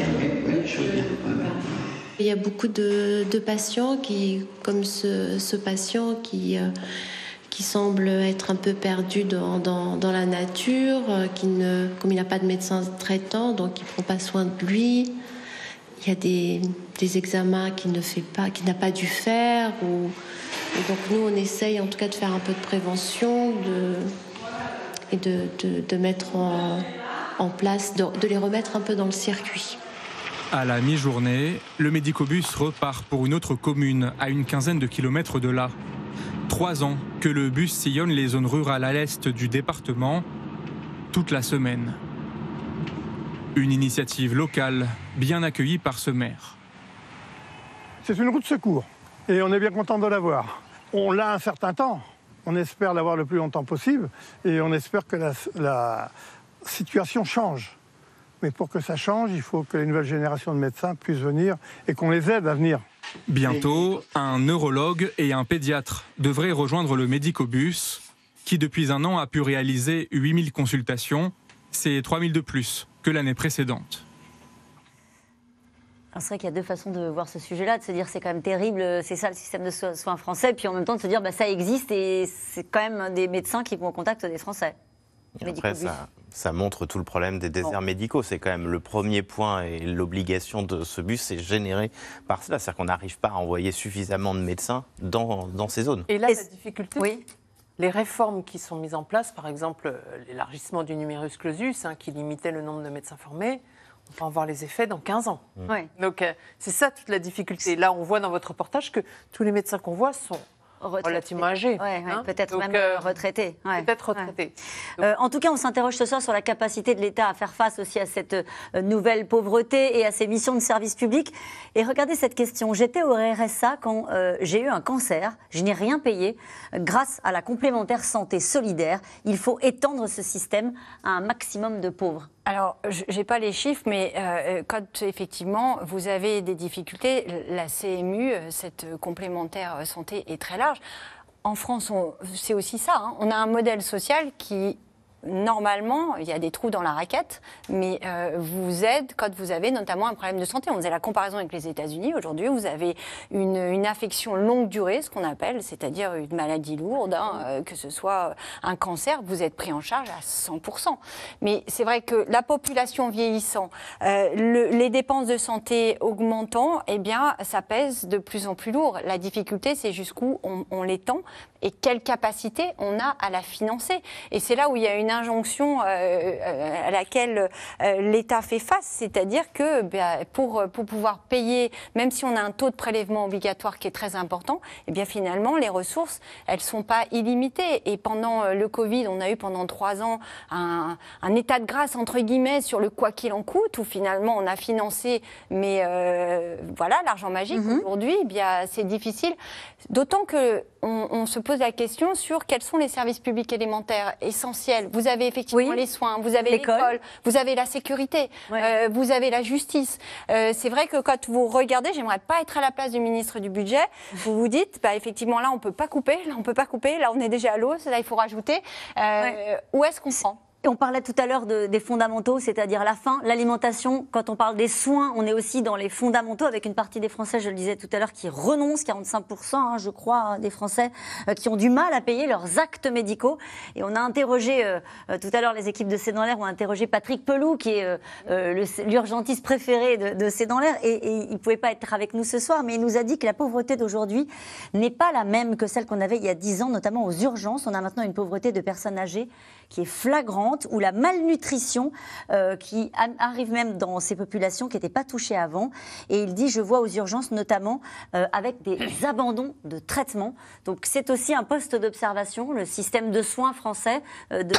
S8: Il y a beaucoup de, patients qui, comme ce, patient qui, euh, qui semble être un peu perdu dans, dans, la nature, euh, qui ne, comme il n'a pas de médecin traitant, donc il ne prend pas soin de lui il y a des, examens qu'il ne fait pas, n'a pas dû faire. Ou, donc nous, on essaye en tout cas de faire un peu de prévention de, et de, mettre en, place, de, les remettre un peu dans le circuit.
S7: À la mi-journée, le médicobus repart pour une autre commune, à une quinzaine de kilomètres de là. Trois ans que le bus sillonne les zones rurales à l'est du département, toute la semaine. Une initiative locale bien accueillie par ce maire.
S2: C'est une route secours et on est bien content de l'avoir. On l'a un certain temps, on espère l'avoir le plus longtemps possible et on espère que la, la, situation change. Mais pour que ça change, il faut que les nouvelles générations de médecins puissent venir et qu'on les aide à venir. Bientôt,
S7: un neurologue et un pédiatre devraient rejoindre le Médicobus, qui depuis un an a pu réaliser 8000 consultations, c'est 3000 de plus que l'année précédente.
S1: C'est vrai qu'il y a deux façons de voir ce sujet-là, de se dire c'est quand même terrible, euh, c'est ça le système de soins français, puis en même temps de se dire bah, ça existe et c'est quand même des médecins qui vont au contact des Français. après,
S3: ça, montre tout le problème des déserts médicaux. C'est quand même le premier point et l'obligation de ce bus, c'est généré par cela. C'est-à-dire qu'on n'arrive pas à envoyer suffisamment de médecins dans, ces zones. Et là, la
S4: difficulté, les réformes qui sont mises en place, par exemple euh, l'élargissement du numerus clausus, hein, qui limitait le nombre de médecins formés, on va en voir les effets dans 15 ans. Mm. Donc euh, c'est ça toute la difficulté. Là, on voit dans votre reportage que tous les médecins qu'on voit sont
S1: relativement âgé. Oui, hein. peut-être même euh, euh, retraité. peut-être retraité. Euh, en tout cas, on s'interroge ce soir sur la capacité de l'État à faire face aussi à cette nouvelle pauvreté et à ses missions de service public. Et regardez cette question. J'étais au RSA quand j'ai eu un cancer. Je n'ai rien payé. Grâce à la complémentaire santé solidaire, il faut étendre ce système à un maximum
S5: de pauvres. Alors, je n'ai pas les chiffres, mais quand effectivement vous avez des difficultés, la CMU, cette complémentaire santé, est très large. En France, c'est aussi ça. Hein. On a un modèle social qui normalement, il y a des trous dans la raquette, mais euh, vous aide quand vous avez notamment un problème de santé. On faisait la comparaison avec les États-Unis. Aujourd'hui, vous avez une, une, affection longue durée, ce qu'on appelle, c'est-à-dire une maladie lourde, hein, euh, que ce soit un cancer, vous êtes pris en charge à 100%. Mais c'est vrai que la population vieillissant, euh, les dépenses de santé augmentant, eh bien, ça pèse de plus en plus lourd. La difficulté, c'est jusqu'où on, on l'étend, et quelle capacité on a à la financer. Et c'est là où il y a une injonction euh, euh, à laquelle euh, l'État fait face, c'est-à-dire que bah, pour, pour pouvoir payer, même si on a un taux de prélèvement obligatoire qui est très important, et eh bien finalement les ressources, elles ne sont pas illimitées. Et pendant le Covid, on a eu pendant trois ans un, état de grâce entre guillemets sur le quoi qu'il en coûte, où finalement on a financé, mais voilà l'argent magique. Mhm. Aujourd'hui, eh bien c'est difficile, d'autant que on, se pose la question sur quels sont les services publics élémentaires essentiels. Vous avez effectivement les soins, vous avez l'école, vous avez la sécurité, euh, vous avez la justice. Euh, c'est vrai que quand vous regardez, j'aimerais pas être à la place du ministre du budget, vous vous dites, bah, effectivement là on peut pas couper, là on peut pas couper, là on est déjà à l'eau, là il faut rajouter. Euh, où est-ce qu'on prend on parlait tout à l'heure
S1: des fondamentaux, c'est-à-dire la faim, l'alimentation. Quand on parle des soins, on est aussi dans les fondamentaux, avec une partie des Français, je le disais tout à l'heure, qui renoncent, 45%, hein, je crois, hein, des Français euh, qui ont du mal à payer leurs actes médicaux. Et on a interrogé, euh, euh, tout à l'heure, les équipes de C'est dans l'air ont interrogé Patrick Pelou, qui est l'urgentiste préféré de, de l'air. Et, et il ne pouvait pas être avec nous ce soir, mais il nous a dit que la pauvreté d'aujourd'hui n'est pas la même que celle qu'on avait il y a 10 ans, notamment aux urgences. On a maintenant une pauvreté de personnes âgées qui est flagrante, ou la malnutrition euh, qui arrive même dans ces populations qui n'étaient pas touchées avant. Et il dit, je vois aux urgences notamment euh, avec des [coughs] abandons de traitement. Donc c'est aussi un poste d'observation, le système de soins français euh, de,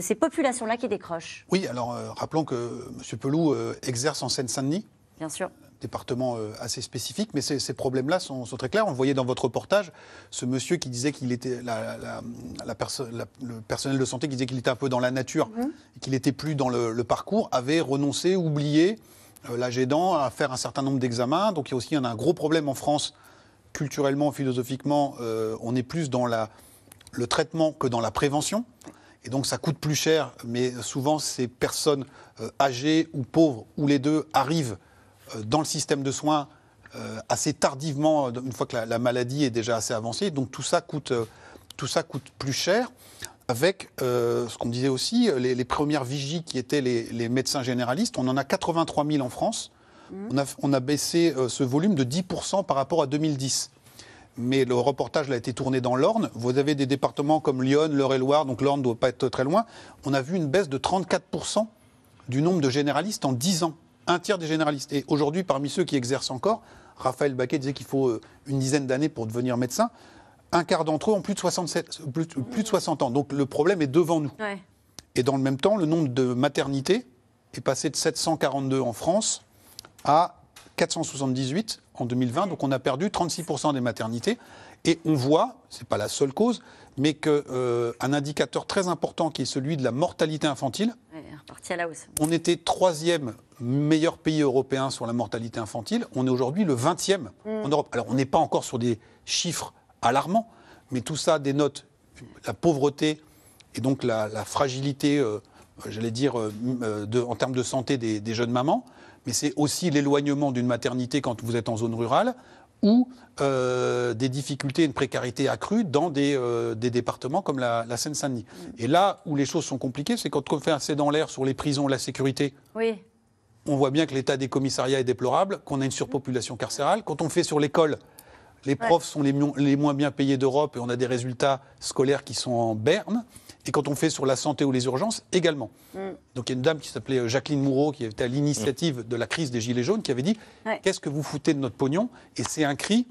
S1: ces, populations-là qui décroche.
S2: Oui, alors rappelons que M. Pelou exerce en Seine-Saint-Denis. Bien sûr département euh, assez spécifique, mais ces, problèmes-là sont, très clairs. On voyait dans votre reportage, ce monsieur qui disait qu'il était, la, la, le personnel de santé qui disait qu'il était un peu dans la nature, mhm. qu'il n'était plus dans le, parcours, avait renoncé, oublié euh, l'âge aidant à faire un certain nombre d'examens. Donc il y a aussi un, gros problème en France, culturellement, philosophiquement, euh, on est plus dans la, le traitement que dans la prévention. Et donc ça coûte plus cher, mais souvent ces personnes âgées ou pauvres, ou les deux, arrivent euh, dans le système de soins euh, assez tardivement, euh, une fois que la, maladie est déjà assez avancée. Donc tout ça coûte, tout ça coûte plus cher. Avec ce qu'on disait aussi, les, premières vigies qui étaient les, médecins généralistes, on en a 83 000 en France. Mmh. On, a, on, a, baissé ce volume de 10% par rapport à 2010. Mais le reportage a été tourné dans l'Orne. Vous avez des départements comme Lyon, l'Eure-et-Loire, donc l'Orne ne doit pas être très loin. On a vu une baisse de 34% du nombre de généralistes en 10 ans un tiers des généralistes. Et aujourd'hui, parmi ceux qui exercent encore, Raphaël Baquet disait qu'il faut euh, une dizaine d'années pour devenir médecin. Un quart d'entre eux ont plus de, plus, de 60 ans. Donc le problème est devant nous. Et dans le même temps, le nombre de maternités est passé de 742 en France à 478 en 2020. Donc on a perdu 36% des maternités. Et on voit, ce n'est pas la seule cause, mais qu'un euh, indicateur très important qui est celui de la mortalité infantile. On était troisième meilleur pays européen sur la mortalité infantile, on est aujourd'hui le 20e en mm. Europe. Alors on n'est pas encore sur des chiffres alarmants, mais tout ça dénote la pauvreté et donc la, fragilité, euh, j'allais dire, euh, euh, de, en termes de santé des, jeunes mamans, mais c'est aussi l'éloignement d'une maternité quand vous êtes en zone rurale ou des difficultés, une précarité accrue dans des, départements comme la, Seine-Saint-Denis. Mm. Et là où les choses sont compliquées, c'est quand on fait un dans l'air sur les prisons, la sécurité. Oui on voit bien que l'état des commissariats est déplorable, qu'on a une surpopulation carcérale. Quand on fait sur l'école, les profs sont les, moins bien payés d'Europe et on a des résultats scolaires qui sont en berne. Et quand on fait sur la santé ou les urgences, également. Mm. Donc il y a une dame qui s'appelait euh, Jacqueline Moureau, qui était à l'initiative de la crise des Gilets jaunes, qui avait dit Qu'est-ce que vous foutez de notre pognon Et c'est un cri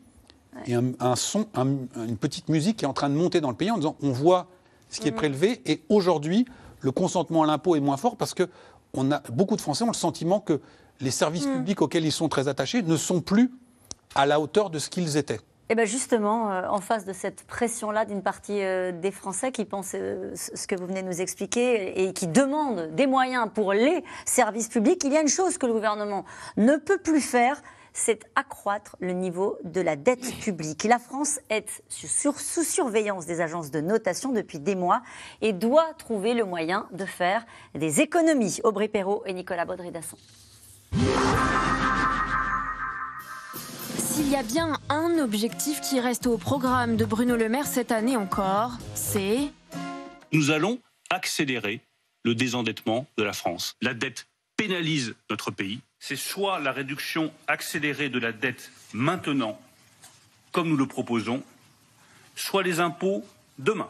S2: et un, son, une petite musique qui est en train de monter dans le pays en disant On voit ce qui est mm. prélevé et aujourd'hui, le consentement à l'impôt est moins fort parce que a, beaucoup de Français ont le sentiment que les services hmm. publics auxquels ils sont très attachés ne sont plus à la hauteur de ce qu'ils étaient.
S1: Et eh ben, justement, euh, en face de cette pression-là d'une partie euh, des Français qui pensent euh, ce que vous venez de nous expliquer et qui demandent des moyens pour les services publics, il y a une chose que le gouvernement ne peut plus faire, c'est accroître le niveau de la dette publique. La France est sous surveillance des agences de notation depuis des mois et doit trouver le moyen de faire des économies. Aubry Perrault et Nicolas Baudry-Dasson.
S9: S'il y a bien un objectif qui reste au programme de Bruno Le Maire cette année encore, c'est...
S6: Nous allons accélérer le désendettement de la
S2: France. La dette pénalise notre pays c'est soit la réduction accélérée de la dette maintenant, comme nous le proposons, soit les impôts demain.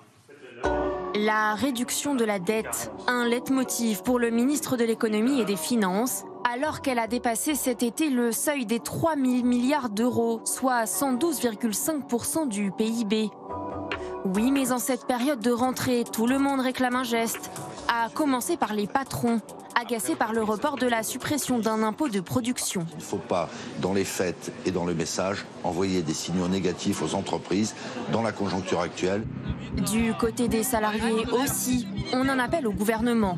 S9: La réduction de la dette, un leitmotiv pour le ministre de l'économie et des finances, alors qu'elle a dépassé cet été le seuil des 3 000 milliards d'euros, soit 112,5% du PIB. Oui, mais en cette période de rentrée, tout le monde réclame un geste, à commencer par les patrons, agacés par le report de la suppression d'un impôt de production.
S3: Il ne faut pas, dans les fêtes et dans le message, envoyer des signaux négatifs aux entreprises dans la conjoncture actuelle.
S9: Du côté des salariés aussi, on en appelle au gouvernement.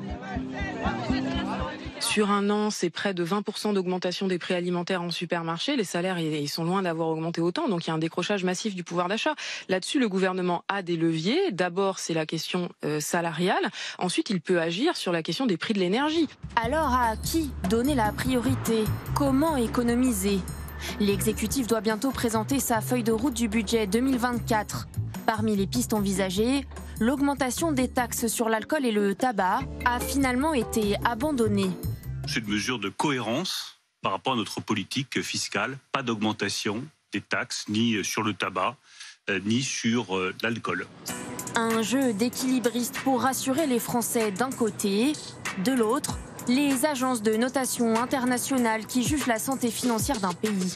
S9: Sur un an, c'est près de 20% d'augmentation des prix alimentaires en supermarché. Les salaires,
S4: ils sont loin d'avoir augmenté autant, donc il y a un décrochage massif du pouvoir d'achat. Là-dessus, le gouvernement a des leviers. D'abord, c'est la question euh, salariale. Ensuite, il peut agir sur la question des prix de l'énergie.
S9: Alors, à qui donner la priorité Comment économiser L'exécutif doit bientôt présenter sa feuille de route du budget 2024. Parmi les pistes envisagées, l'augmentation des taxes sur l'alcool et le tabac a finalement été abandonnée.
S2: C'est une mesure de cohérence par rapport à notre politique fiscale. Pas d'augmentation des taxes, ni sur le tabac, euh, ni sur euh, l'alcool.
S9: Un jeu d'équilibriste pour rassurer les Français d'un côté, de l'autre, les agences de notation internationales qui jugent la santé financière d'un pays.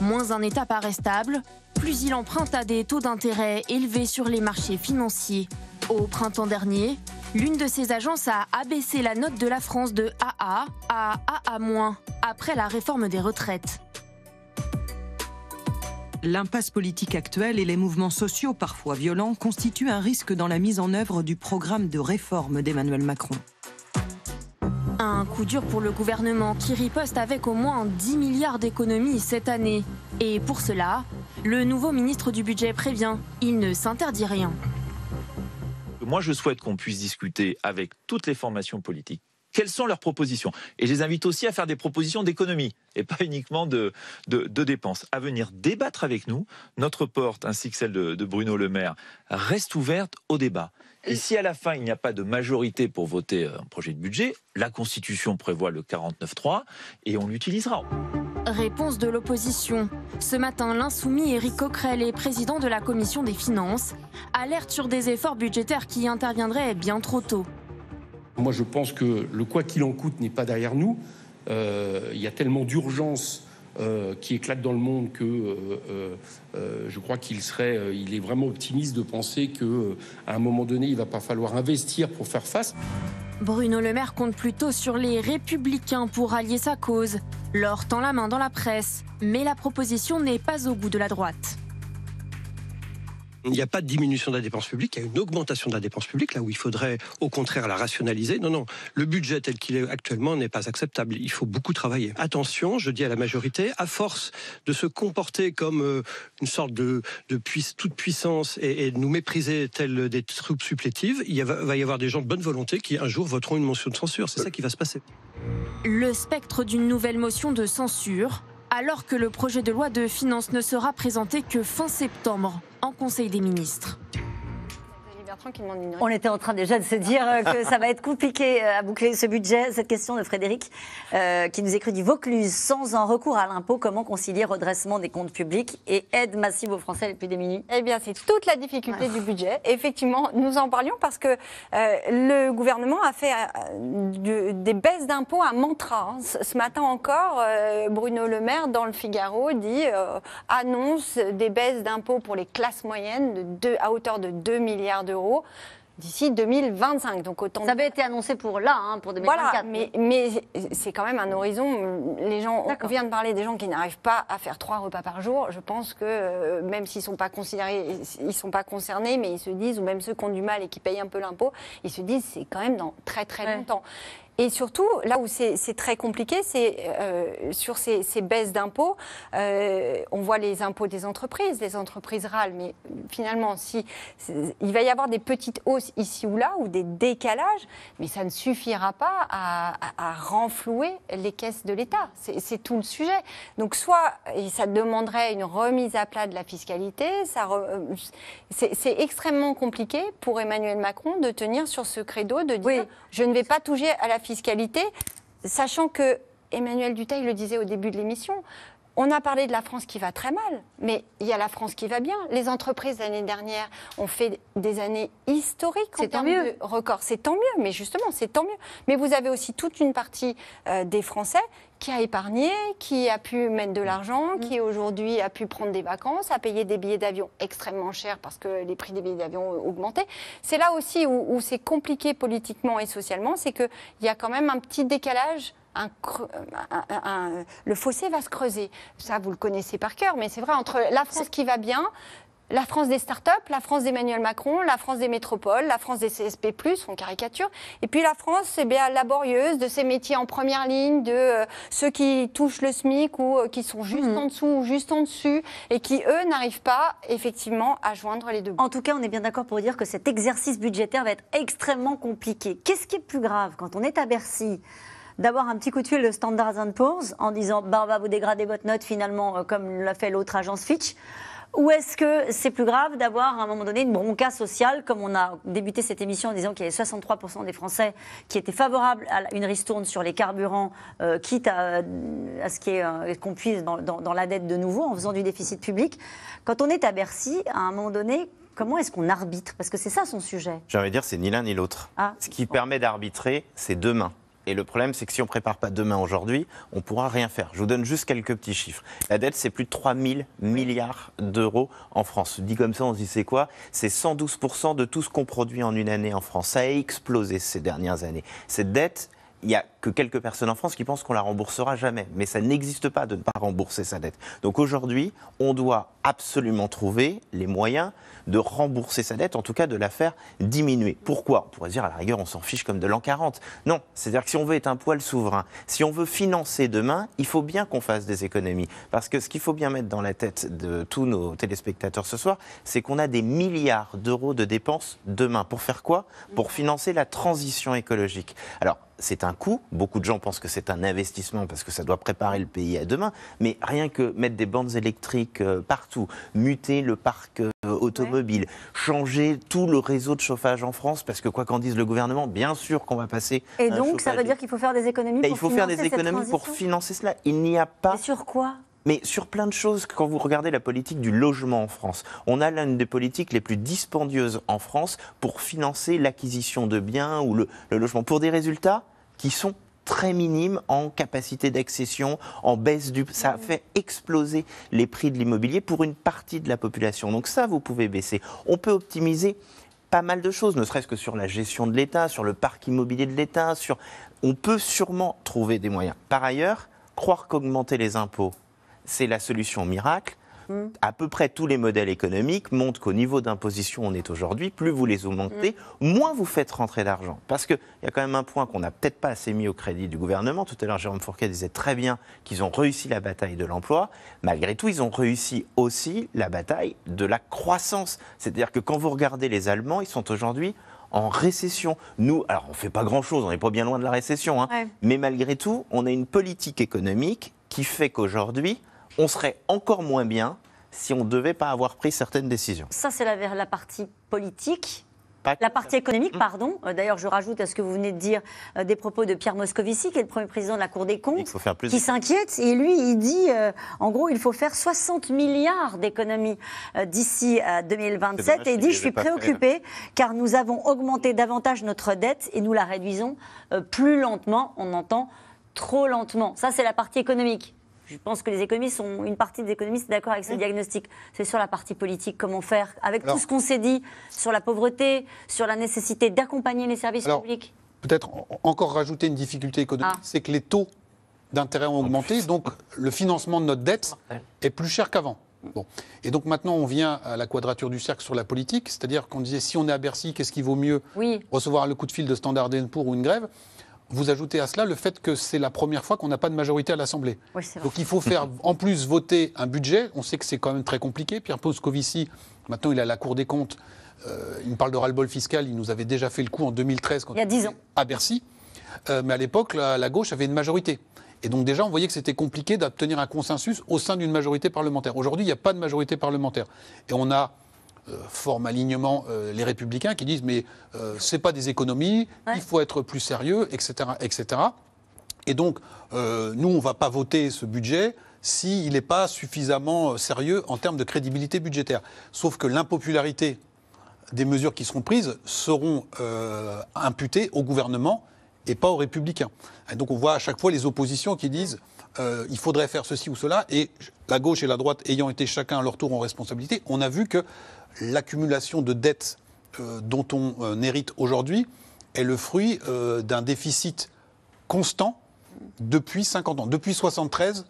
S9: Moins un État paraît stable, plus il emprunte à des taux d'intérêt élevés sur les marchés financiers. Au printemps dernier, L'une de ces agences a abaissé la note de la France de AA à AA- après la réforme des retraites.
S5: L'impasse politique actuelle et les mouvements sociaux parfois violents constituent un risque dans la mise en œuvre du programme de réforme d'Emmanuel Macron.
S9: Un coup dur pour le gouvernement qui riposte avec au moins 10 milliards d'économies cette année. Et pour cela, le nouveau ministre du Budget prévient, il ne s'interdit rien
S6: moi je souhaite qu'on puisse discuter avec toutes les formations politiques quelles sont leurs propositions. Et je les invite aussi à faire des propositions d'économie et pas uniquement de, dépenses. À venir débattre avec nous, notre porte ainsi que celle de, Bruno Le Maire reste ouverte au débat. Et si à la fin il n'y a pas de majorité pour voter euh, un projet de budget, la Constitution prévoit le 49-3 et on l'utilisera.
S9: Réponse de l'opposition. Ce matin, l'insoumis Éric Coquerel est président de la commission des finances alerte sur des efforts budgétaires qui interviendraient bien trop tôt.
S7: Moi, je pense que le quoi qu'il en coûte n'est pas derrière nous. Euh, il y a tellement d'urgence euh, qui éclate dans le monde que euh, euh, je crois qu'il serait, il est vraiment optimiste de penser que à un moment donné, il va pas falloir investir pour faire face.
S9: Bruno Le Maire compte plutôt sur les républicains pour allier sa cause. L'or tend la main dans la presse, mais la proposition n'est pas au goût de la droite
S2: il n'y a pas de diminution de la dépense publique, il y a une augmentation de la dépense publique, là où il faudrait au contraire la rationaliser. Non, non, le budget tel qu'il est actuellement n'est pas acceptable. Il faut beaucoup travailler. Attention, je dis à la majorité, à force de se comporter comme euh, une sorte de, toute puissance et, de nous mépriser tel des troupes supplétives, il va y avoir des gens de bonne volonté qui un jour voteront une motion de censure. C'est ça qui va se passer.
S9: Le spectre d'une nouvelle motion de censure, alors que le projet de loi de finances ne sera présenté que fin septembre en Conseil des ministres.
S1: On était en train déjà de se dire euh, que ça va être
S9: compliqué euh, à boucler
S1: ce budget. Cette question de Frédéric euh, qui nous écrit du Vaucluse. Sans un recours à l'impôt, comment concilier
S5: redressement des comptes publics et aide massive aux Français les plus démunis Eh bien, c'est toute la difficulté du budget. Effectivement, nous en parlions parce que le gouvernement a fait des baisses d'impôts à mantra. Hein. Ce matin encore, Bruno Le Maire, dans le Figaro, dit annonce des baisses d'impôts pour les classes moyennes à hauteur de 2 milliards d'euros d'ici 2025. Donc autant ça avait été annoncé pour là, hein, pour 2024. mais, c'est quand même un horizon. Euh, les gens, on vient de parler des gens qui n'arrivent pas à faire trois repas par jour. Je pense que euh, même s'ils sont pas considérés, ils sont pas concernés, mais ils se disent, ou même ceux qui ont du mal et qui payent un peu l'impôt, ils se disent c'est quand même dans très très longtemps. Et surtout, là où c'est très compliqué, c'est euh, sur ces, baisses d'impôts. Euh, on voit les impôts des entreprises, les entreprises râlent mais finalement, si, il va y avoir des petites hausses ici ou là, ou des décalages, mais ça ne suffira pas à, renflouer les caisses de l'État. C'est tout le sujet. Donc soit, et ça demanderait une remise à plat de la fiscalité, euh, c'est extrêmement compliqué pour Emmanuel Macron de tenir sur ce credo de dire je ne vais pas toucher à la fiscalité, sachant que Emmanuel Duteil le disait au début de l'émission, on a parlé de la France qui va très mal, mais il y a la France qui va bien. Les entreprises, l'année dernière, ont fait des années historiques en termes mieux. de records. C'est tant mieux, mais justement, c'est tant mieux. Mais vous avez aussi toute une partie euh, des Français qui a épargné, qui a pu mettre de l'argent, mm. qui aujourd'hui a pu prendre des vacances, a payé des billets d'avion extrêmement chers parce que les prix des billets d'avion ont augmenté. C'est là aussi où, où c'est compliqué politiquement et socialement, c'est qu'il y a quand même un petit décalage le fossé va se creuser. Ça, vous le connaissez par cœur, mais c'est vrai, entre la France qui va bien, la France des start-up, la France d'Emmanuel Macron, la France des métropoles, la France des CSP+, on caricature, et puis la France c'est eh bien, laborieuse de ses métiers en première ligne, de euh, ceux qui touchent le SMIC ou euh, qui sont juste mhm. en dessous ou juste en dessus, et qui, eux, n'arrivent pas effectivement à joindre les deux bouts. En tout cas, on est bien d'accord pour
S1: dire que cet exercice budgétaire va être extrêmement compliqué. Qu'est-ce qui est plus grave quand on est à Bercy d'avoir un petit coup de fil de Standards Poor's en disant bah, vous dégradez votre note finalement euh, comme l'a fait l'autre agence Fitch ou est-ce que c'est plus grave d'avoir à un moment donné une bronca sociale, comme on a débuté cette émission en disant qu'il y avait 63% des Français qui étaient favorables à une ristourne sur les carburants, euh, quitte à, à ce euh, qu'on puisse dans, la dette de nouveau en faisant du déficit public. Quand on est à Bercy, à un moment donné, comment est-ce qu'on arbitre Parce que c'est ça son sujet.
S3: J'ai envie de dire, c'est ni l'un ni l'autre. Ah. ce qui permet d'arbitrer, c'est deux mains. Et le problème, c'est que si on ne prépare pas demain aujourd'hui, on ne pourra rien faire. Je vous donne juste quelques petits chiffres. La dette, c'est plus de 3 000 milliards d'euros en France. Dit comme ça, on se dit c'est quoi C'est 112% de tout ce qu'on produit en une année en France. Ça a explosé ces dernières années. Cette dette, il n'y a que quelques personnes en France qui pensent qu'on la remboursera jamais. Mais ça n'existe pas de ne pas rembourser sa dette. Donc aujourd'hui, on doit absolument trouver les moyens de rembourser sa dette, en tout cas de la faire diminuer. Pourquoi On pourrait dire à la rigueur on s'en fiche comme de l'an 40. Non, c'est-à-dire que si on veut être un poil souverain, si on veut financer demain, il faut bien qu'on fasse des économies. Parce que ce qu'il faut bien mettre dans la tête de tous nos téléspectateurs ce soir, c'est qu'on a des milliards d'euros de dépenses demain. Pour faire quoi Pour financer la transition écologique. Alors, c'est un coût. Beaucoup de gens pensent que c'est un investissement parce que ça doit préparer le pays à demain. Mais rien que mettre des bandes électriques euh, partout, muter le parc euh, automobile, mobile, changer tout le réseau de chauffage en France, parce que quoi qu'en dise le gouvernement, bien sûr qu'on va passer. Et donc, ça veut dire
S1: qu'il faut faire des économies Et bah, Il faut faire des économies pour
S3: financer cela. Il n'y a pas. Mais sur quoi mais sur plein de choses, quand vous regardez la politique du logement en France, on a l'une des politiques les plus dispendieuses en France pour financer l'acquisition de biens ou le logement, pour des résultats qui sont très minime en capacité d'accession, en baisse du... Ça fait exploser les prix de l'immobilier pour une partie de la population. Donc ça, vous pouvez baisser. On peut optimiser pas mal de choses, ne serait-ce que sur la gestion de l'État, sur le parc immobilier de l'État, sur... On peut sûrement trouver des moyens. Par ailleurs, croire qu'augmenter les impôts, c'est la solution miracle, Mm. à peu près tous les modèles économiques montrent qu'au niveau d'imposition on est aujourd'hui, plus vous les augmentez, mm. moins vous faites rentrer d'argent. Parce qu'il y a quand même un point qu'on n'a peut-être pas assez mis au crédit du gouvernement. Tout à l'heure, Jérôme Fourquet disait très bien qu'ils ont réussi la bataille de l'emploi. Malgré tout, ils ont réussi aussi la bataille de la croissance. C'est-à-dire que quand vous regardez les Allemands, ils sont aujourd'hui en récession. Nous, alors on ne fait pas grand-chose, on n'est pas bien loin de la récession, hein. mais malgré tout, on a une politique économique qui fait qu'aujourd'hui, on serait encore moins bien si on ne devait pas avoir pris certaines décisions.
S1: Ça, c'est la, partie politique. La partie économique, mmh. pardon. Euh, d'ailleurs, je rajoute à ce que vous venez de dire euh, des propos de Pierre Moscovici, qui est le premier président de la Cour des comptes, qui s'inquiète. Et lui, il dit, euh, en gros, il faut faire 60 milliards d'économies d'ici à 2027. et il dit, je suis préoccupé car nous avons augmenté davantage notre dette et nous la réduisons plus lentement. On entend trop lentement. Ça, c'est la partie économique je pense que les économistes sont une partie des économistes d'accord avec ce diagnostic. C'est sur la partie politique, comment faire avec tout ce qu'on s'est dit sur la pauvreté, sur la nécessité d'accompagner les services publics.
S2: Peut-être encore rajouter une difficulté économique, ah. c'est que les taux d'intérêt ont augmenté, ah, donc le financement de notre dette est plus cher qu'avant. Et donc maintenant, on vient à la quadrature du cercle sur la politique, c'est-à-dire qu'on disait si on est à Bercy, qu'est-ce qui vaut mieux Recevoir le coup de fil de Standard pour ou une grève vous ajoutez à cela le fait que c'est la première fois qu'on n'a pas de majorité à l'Assemblée.
S7: Donc il faut faire
S2: en plus voter un budget. On sait que c'est quand même très compliqué. Pierre Poscovici, maintenant il est à la Cour des comptes. Euh, il me parle de ras-le-bol fiscal. Il nous avait déjà fait le coup en 2013. Quand il y a ans. À Bercy. Euh, mais à l'époque, la, la gauche avait une majorité. Et donc déjà, on voyait que c'était compliqué d'obtenir un consensus au sein d'une majorité parlementaire. Aujourd'hui, il n'y a pas de majorité parlementaire. Et on a euh, forme alignement euh, les républicains qui disent mais euh, c'est pas des économies, il faut être plus sérieux, etc. etc. Et donc, nous, on ne va pas voter ce budget s'il n'est pas suffisamment sérieux en termes de crédibilité budgétaire. Sauf que l'impopularité des mesures qui seront prises seront imputées au gouvernement et pas aux républicains. Et donc on voit à chaque fois les oppositions qui disent il faudrait faire ceci ou cela, et la gauche et la droite ayant été chacun à leur tour en responsabilité, on a vu que l'accumulation de dettes euh, dont on euh, hérite aujourd'hui est le fruit euh, d'un déficit constant depuis 50 ans. Depuis 73,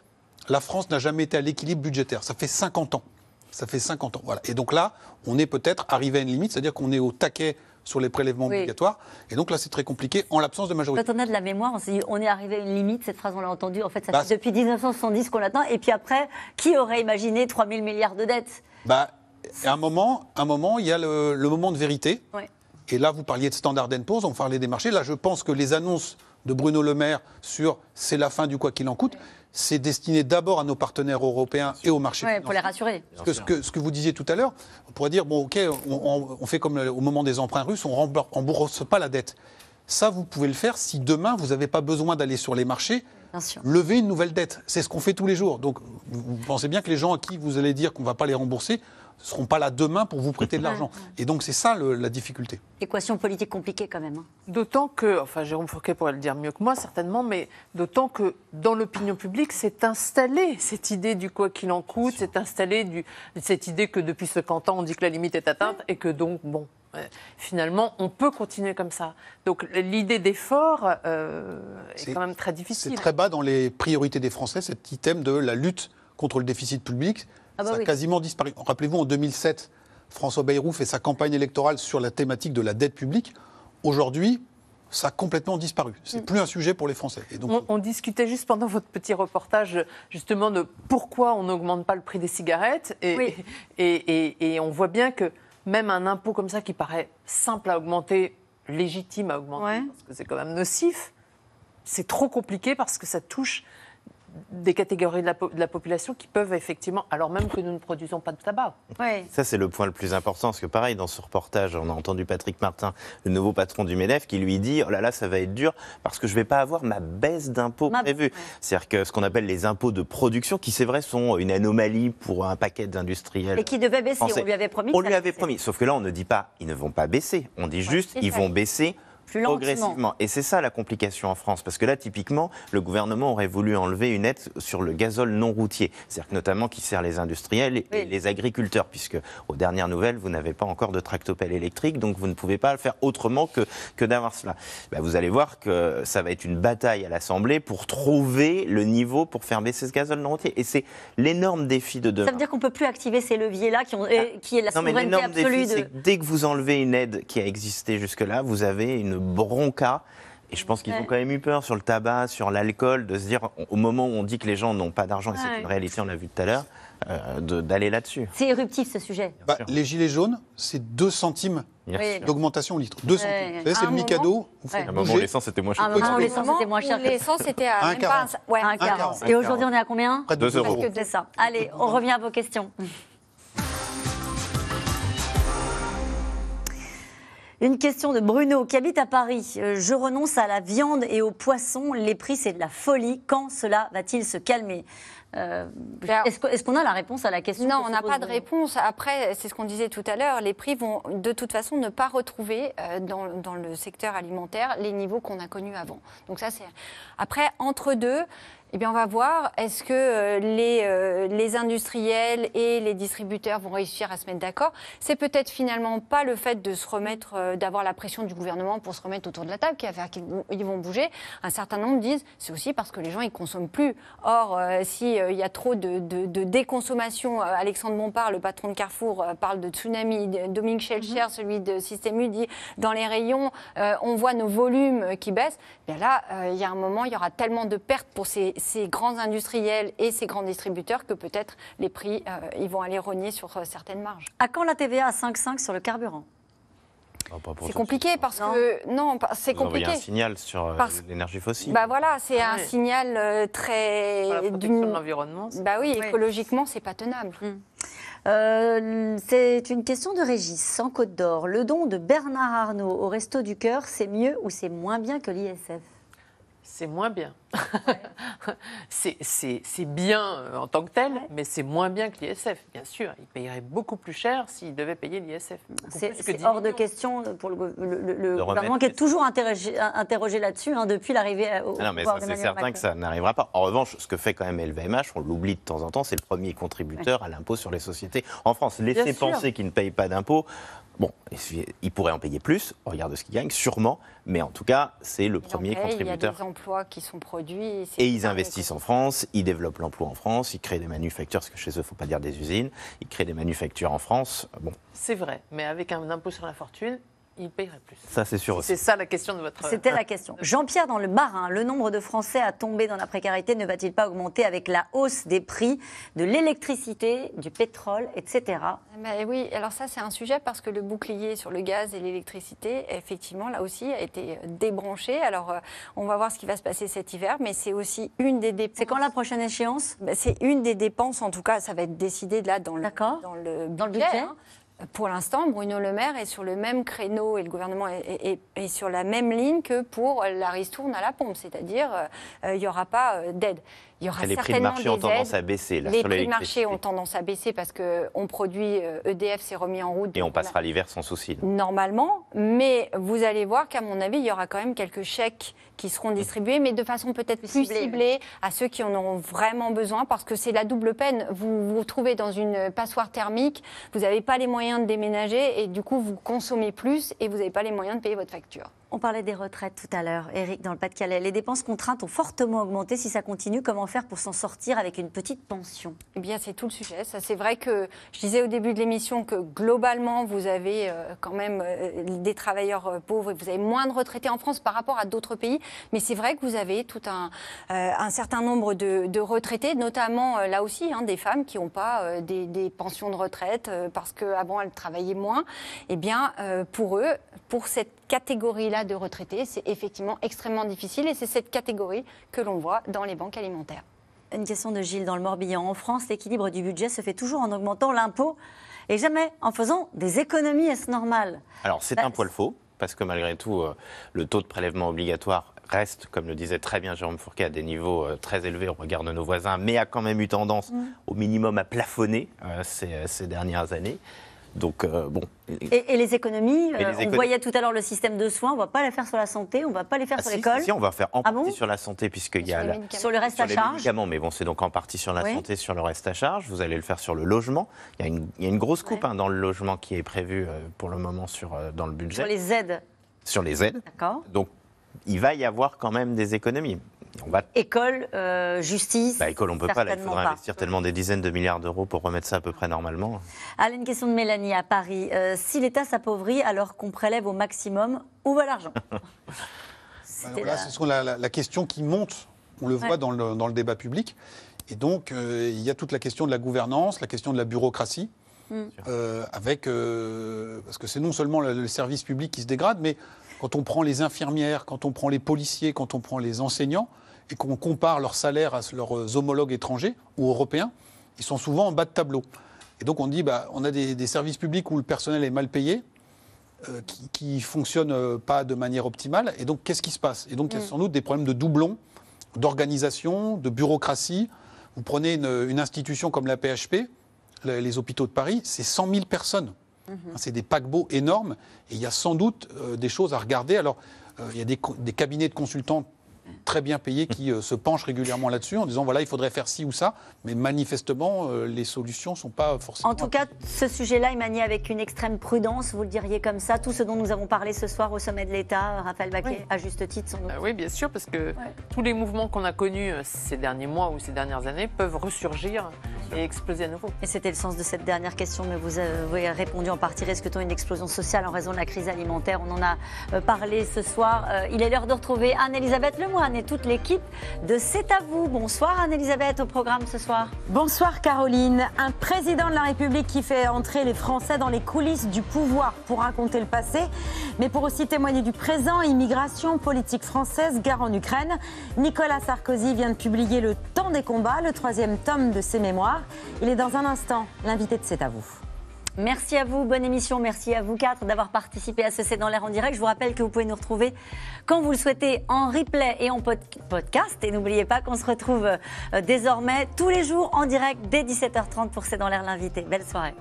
S2: la France n'a jamais été à l'équilibre budgétaire. Ça fait 50 ans. Ça fait 50 ans. Voilà. Et donc là, on est peut-être arrivé à une limite, c'est-à-dire qu'on est au taquet sur les prélèvements obligatoires. Et donc là, c'est très compliqué en l'absence de majorité.
S1: Quand on a de la mémoire, on on est arrivé à une limite. Cette phrase, on l'a entendue. En fait, ça bah, fait depuis 1970 qu'on l'attend. Et puis après, qui aurait imaginé 3 000 milliards de dettes
S2: bah, à un moment, un moment, il y a le, moment de vérité. Et là, vous parliez de Standard Poor's, on parlait des marchés. Là, je pense que les annonces de Bruno Le Maire sur c'est la fin du quoi qu'il en coûte, c'est destiné d'abord à nos partenaires européens et aux marchés.
S1: pour les rassurer. Parce
S2: que ce, que vous disiez tout à l'heure, on pourrait dire bon, ok, on, on fait comme au moment des emprunts russes, on ne rembourse pas la dette. Ça, vous pouvez le faire si demain, vous n'avez pas besoin d'aller sur les marchés, lever une nouvelle dette. C'est ce qu'on fait tous les jours. Donc, vous pensez bien que les gens à qui vous allez dire qu'on ne va pas les rembourser, ne seront pas là demain pour vous prêter de l'argent. Et donc c'est ça la difficulté.
S4: Équation politique compliquée quand même. Hein. D'autant que, enfin Jérôme Fourquet pourrait le dire mieux que moi certainement, mais d'autant que dans l'opinion publique s'est installé cette idée du quoi qu'il en coûte, s'est installé cette idée que depuis 50 ans on dit que la limite est atteinte et que donc bon, finalement, on peut continuer comme ça.
S2: Donc l'idée d'effort euh, est, est, quand même très difficile. C'est très bas dans les priorités des Français, cet item de la lutte contre le déficit public. Ah bah ça a quasiment disparu. Rappelez-vous, en 2007, François Bayrou fait sa campagne électorale sur la thématique de la dette publique. Aujourd'hui, ça a complètement disparu. C'est n'est mm. plus un sujet pour les Français. Et donc, on, discutait juste pendant votre petit reportage justement de pourquoi on n'augmente pas le
S4: prix des cigarettes. Et, on voit bien que même un impôt comme ça qui paraît simple à augmenter, légitime à augmenter, parce que c'est quand même nocif, c'est trop compliqué parce que ça touche des catégories de la, de la, population qui peuvent effectivement, alors même que nous ne produisons pas de tabac.
S3: Ça, c'est le point le plus important, parce que pareil, dans ce reportage, on a entendu Patrick Martin, le nouveau patron du MEDEF, qui lui dit, oh là là, ça va être dur, parce que je ne vais pas avoir ma baisse d'impôts prévue. C'est-à-dire que ce qu'on appelle les impôts de production, qui c'est vrai sont une anomalie pour un paquet d'industriels. Et qui
S1: devaient baisser, on lui avait promis.
S3: On lui avait promis, sauf que là, on ne dit pas, ils ne vont pas baisser, on dit juste, ils vont baisser progressivement. Et c'est ça la complication en France, parce que là, typiquement, le gouvernement aurait voulu enlever une aide sur le gazole non routier, c'est-à-dire notamment qui sert les industriels et les agriculteurs, puisque aux dernières nouvelles, vous n'avez pas encore de tractopelle électrique, donc vous ne pouvez pas le faire autrement que, que d'avoir cela. Bah, vous allez voir que ça va être une bataille à l'Assemblée pour trouver le niveau pour faire baisser ce gazole non routier. Et c'est l'énorme défi de demain. Ça veut
S1: dire qu'on ne peut plus activer ces leviers-là qui, ont, ah. qui est la non, mais absolue. Défi, de...
S3: dès que vous enlevez une aide qui a existé jusque-là, vous avez une bronca. Et je pense qu'ils ont quand même eu peur sur le tabac, sur l'alcool, de se dire, au moment où on dit que les gens n'ont pas d'argent, et c'est une réalité, on l'a vu tout à l'heure,
S2: euh, d'aller là-dessus.
S1: C'est éruptif ce sujet.
S2: Bah, les gilets jaunes, c'est 2 centimes d'augmentation au litre. 2 centimes. c'est le Mikado. Ah, à un moment, l'essence était moins cher. À un moment, l'essence était moins chère. L'essence
S1: était à 1,40. Ouais, et aujourd'hui, on est à combien Près de 2 euros. Allez, on revient à vos questions. Une question de Bruno qui habite à Paris. Euh, je renonce à la viande et au poisson. Les prix, c'est de la folie. Quand cela va-t-il se calmer euh, Est-ce qu'on a la réponse
S5: à la question Non, on n'a pas de réponse. Après, c'est ce qu'on disait tout à l'heure, les prix vont de toute façon ne pas retrouver euh, dans, dans, le secteur alimentaire les niveaux qu'on a connus avant. Donc ça, c'est. Après, entre deux, eh bien, on va voir. Est-ce que euh, les, euh, les, industriels et les distributeurs vont réussir à se mettre d'accord C'est peut-être finalement pas le fait de se remettre, euh, d'avoir la pression du gouvernement pour se remettre autour de la table qui va faire qu'ils vont bouger. Un certain nombre disent c'est aussi parce que les gens ils consomment plus. Or, s'il il y a trop de, déconsommation, Alexandre Bompard, le patron de Carrefour, parle de tsunami. Dominique Shell mhm. celui de Système U, dit dans les rayons, on voit nos volumes qui baissent. Bien là, il y a un moment, il y aura tellement de pertes pour ces ces grands industriels et ces grands distributeurs que peut-être les prix, euh, ils vont aller rogner sur euh, certaines marges. À quand la TVA à 5,5 sur le carburant ah, c'est compliqué parce que non, c'est compliqué. un
S3: signal sur euh, l'énergie fossile. Bah
S5: voilà, c'est ah un signal très pour protection de l'environnement. Bah oui, oui. écologiquement, c'est pas tenable.
S1: Hmm. c'est une question de Régis, sans Côte d'Or. Le don de Bernard Arnault au Resto du Cœur, c'est mieux ou c'est moins bien que l'ISF c'est moins
S4: bien. [laughs] c'est bien euh, en tant que tel, mais c'est moins bien que l'ISF, bien sûr. Il payerait beaucoup plus cher s'il devait payer l'ISF. C'est hors
S1: de question pour le, gouvernement qui est toujours interrogé, là-dessus hein, depuis l'arrivée euh, au ah Non, mais c'est certain que
S3: ça n'arrivera pas. En revanche, ce que fait quand même LVMH, on l'oublie de temps en temps, c'est le premier contributeur à l'impôt sur les sociétés en France. Laissez penser qu'il ne paye pas d'impôts. Bon, il pourrait en payer plus, on regarde ce qu'ils gagnent, sûrement, mais en tout cas, c'est le premier contributeur. Il y a des
S5: emplois qui sont produits.
S3: Et ils investissent en France, ils développent l'emploi en France, ils créent des manufactures, parce que chez eux, il ne faut pas dire des usines, ils créent des manufactures en France. Bon.
S4: C'est vrai, mais avec un impôt sur la fortune, ils paieraient
S1: plus.
S3: Ça, c'est sûr.
S4: C'est ça la question de
S1: votre. C'était euh, la question. Jean-Pierre, dans le Marin, le nombre de Français à tomber dans la précarité ne va-t-il pas augmenter avec la hausse des prix de l'électricité, du pétrole, etc.
S5: oui, alors ça, c'est un sujet parce que le bouclier sur le gaz et l'électricité, effectivement, là aussi, a été débranché. Alors, euh, on va voir ce qui va se passer cet hiver, mais c'est aussi une des dépenses. C'est quand la prochaine échéance ben, C'est une des dépenses, en tout cas, ça va être décidé là dans le, dans le Dans le budget. Hein pour l'instant, Bruno Le Maire est sur le même créneau et le gouvernement est, sur la même ligne que pour la ristourne à la pompe, c'est-à-dire euh, il n'y aura pas euh, d'aide les prix de marché ont tendance à baisser. les prix de marché ont tendance à baisser parce qu'on produit, EDF euh, e s'est remis en route.
S3: Et on passera l'hiver sans souci.
S5: Normalement, mais vous allez voir qu'à mon avis, il y aura quand même quelques chèques qui seront distribués, mais de façon peut-être plus, ciblée. à ceux qui en auront vraiment besoin, parce que c'est la double peine. Vous vous trouvez dans une passoire thermique, vous n'avez pas les moyens de déménager, et du coup, vous consommez plus et vous n'avez pas les moyens de payer votre facture. On parlait des retraites tout à l'heure, Eric, dans le Pas-de-Calais. Les dépenses contraintes ont
S1: fortement augmenté. Si ça continue, comment faire pour s'en sortir avec une petite pension Eh bien,
S5: c'est tout le sujet. c'est vrai que je disais au début de l'émission que globalement, vous avez euh, quand même euh, des travailleurs euh, pauvres pauvres. Vous avez moins de retraités en France par rapport à d'autres pays. Mais c'est vrai que vous avez tout un, certain nombre de, retraités, notamment là aussi, hein, des femmes qui n'ont pas des, pensions de retraite parce qu'avant, ah elles travaillaient moins. Eh bien, pour eux, pour cette catégorie-là de retraités. C'est effectivement extrêmement difficile et c'est cette catégorie que l'on voit dans les banques alimentaires. Une question de Gilles dans le Morbihan. En France, l'équilibre du budget se fait
S1: toujours en augmentant l'impôt et jamais en faisant des économies. Est-ce normal
S3: Alors, c'est bah, un poil faux, parce que malgré tout, euh, le taux de prélèvement obligatoire reste, comme le disait très bien Jérôme Fourquet, à des niveaux euh, très élevés au regard de nos voisins, mais a quand même eu tendance, mm. au minimum, à plafonner euh, ces dernières années. Donc, euh, bon. Et,
S1: les économies, euh, on voyait tout à l'heure le système de soins, on ne va pas les faire sur la santé, on ne va pas les faire ah sur l'école. Si, on
S3: va faire en ah partie sur la santé, puisqu'il y a. sur le reste à charge. mais bon, c'est donc en partie sur la santé, sur le reste à charge. Vous allez le faire sur le logement. Il y a une, grosse coupe hein, dans le logement qui est prévue euh, pour le moment sur, dans le budget. Sur les aides Sur les aides. D'accord. Donc, il va y avoir quand même des économies.
S1: École, euh, justice. Bah, école, on ne peut pas. il faudra investir
S3: tellement des dizaines de milliards d'euros pour remettre ça à peu près normalement.
S1: Allez, une question de Mélanie à Paris. Euh, si l'État s'appauvrit alors qu'on prélève au maximum, où va l'argent [laughs] bah,
S2: Là, ce sont la, question qui monte. On le voit dans le, débat public. Et donc, euh, il y a toute la question de la gouvernance, la question de la bureaucratie. Hmm. avec, parce que c'est non seulement le service public qui se dégrade, mais quand on prend les infirmières, quand on prend les policiers, quand on prend les enseignants, et qu'on compare leurs salaires à leurs homologues étrangers ou européens, ils sont souvent en bas de tableau. Et donc on dit, bah, on a des, services publics où le personnel est mal payé, euh, qui ne fonctionne euh, pas de manière optimale. Et donc qu'est-ce qui se passe Et donc il y a mm. sans doute des problèmes de doublons, d'organisation, de bureaucratie. Vous prenez une, institution comme la PHP, les, hôpitaux de Paris, c'est 100 000 personnes. Mm-hmm. Hein, c'est des paquebots énormes et il y a sans doute euh, des choses à regarder. Alors, il y a des, cabinets de consultants très bien payés qui euh, se penchent régulièrement là-dessus en disant voilà, il faudrait faire ci ou ça. Mais manifestement, euh, les solutions ne sont pas forcément.
S1: En tout cas, ce sujet-là est manié avec une extrême prudence, vous le diriez comme ça. Tout ce dont nous avons parlé ce soir au sommet de l'État, Raphaël Baquet, à juste titre, euh,
S2: oui, bien sûr, parce que
S1: tous les
S4: mouvements qu'on a connus ces derniers mois ou ces dernières années peuvent ressurgir et exploser à nouveau.
S1: Et c'était le sens de cette dernière question, mais vous avez répondu en partie. Risque-t-on une explosion sociale en raison de la crise alimentaire On en a parlé ce soir. Il est l'heure de retrouver Anne-Elisabeth Lemoine et toute l'équipe de C'est à vous. Bonsoir Anne-Elisabeth au programme ce soir.
S9: Bonsoir Caroline. Un
S1: président de la République qui fait entrer les Français dans les coulisses du pouvoir pour raconter le passé,
S9: mais pour aussi témoigner du présent, immigration, politique française, guerre en Ukraine. Nicolas Sarkozy vient de publier Le temps des combats, le troisième tome de ses mémoires. Il est dans un instant l'invité de C'est à vous.
S1: Merci à vous, bonne émission. Merci à vous quatre d'avoir participé à ce C'est dans l'air en direct. Je vous rappelle que vous pouvez nous retrouver quand vous le souhaitez en replay et en podcast. Et n'oubliez pas qu'on se retrouve euh, désormais tous les jours en direct dès 17h30 pour C'est dans l'air l'invité. Belle soirée.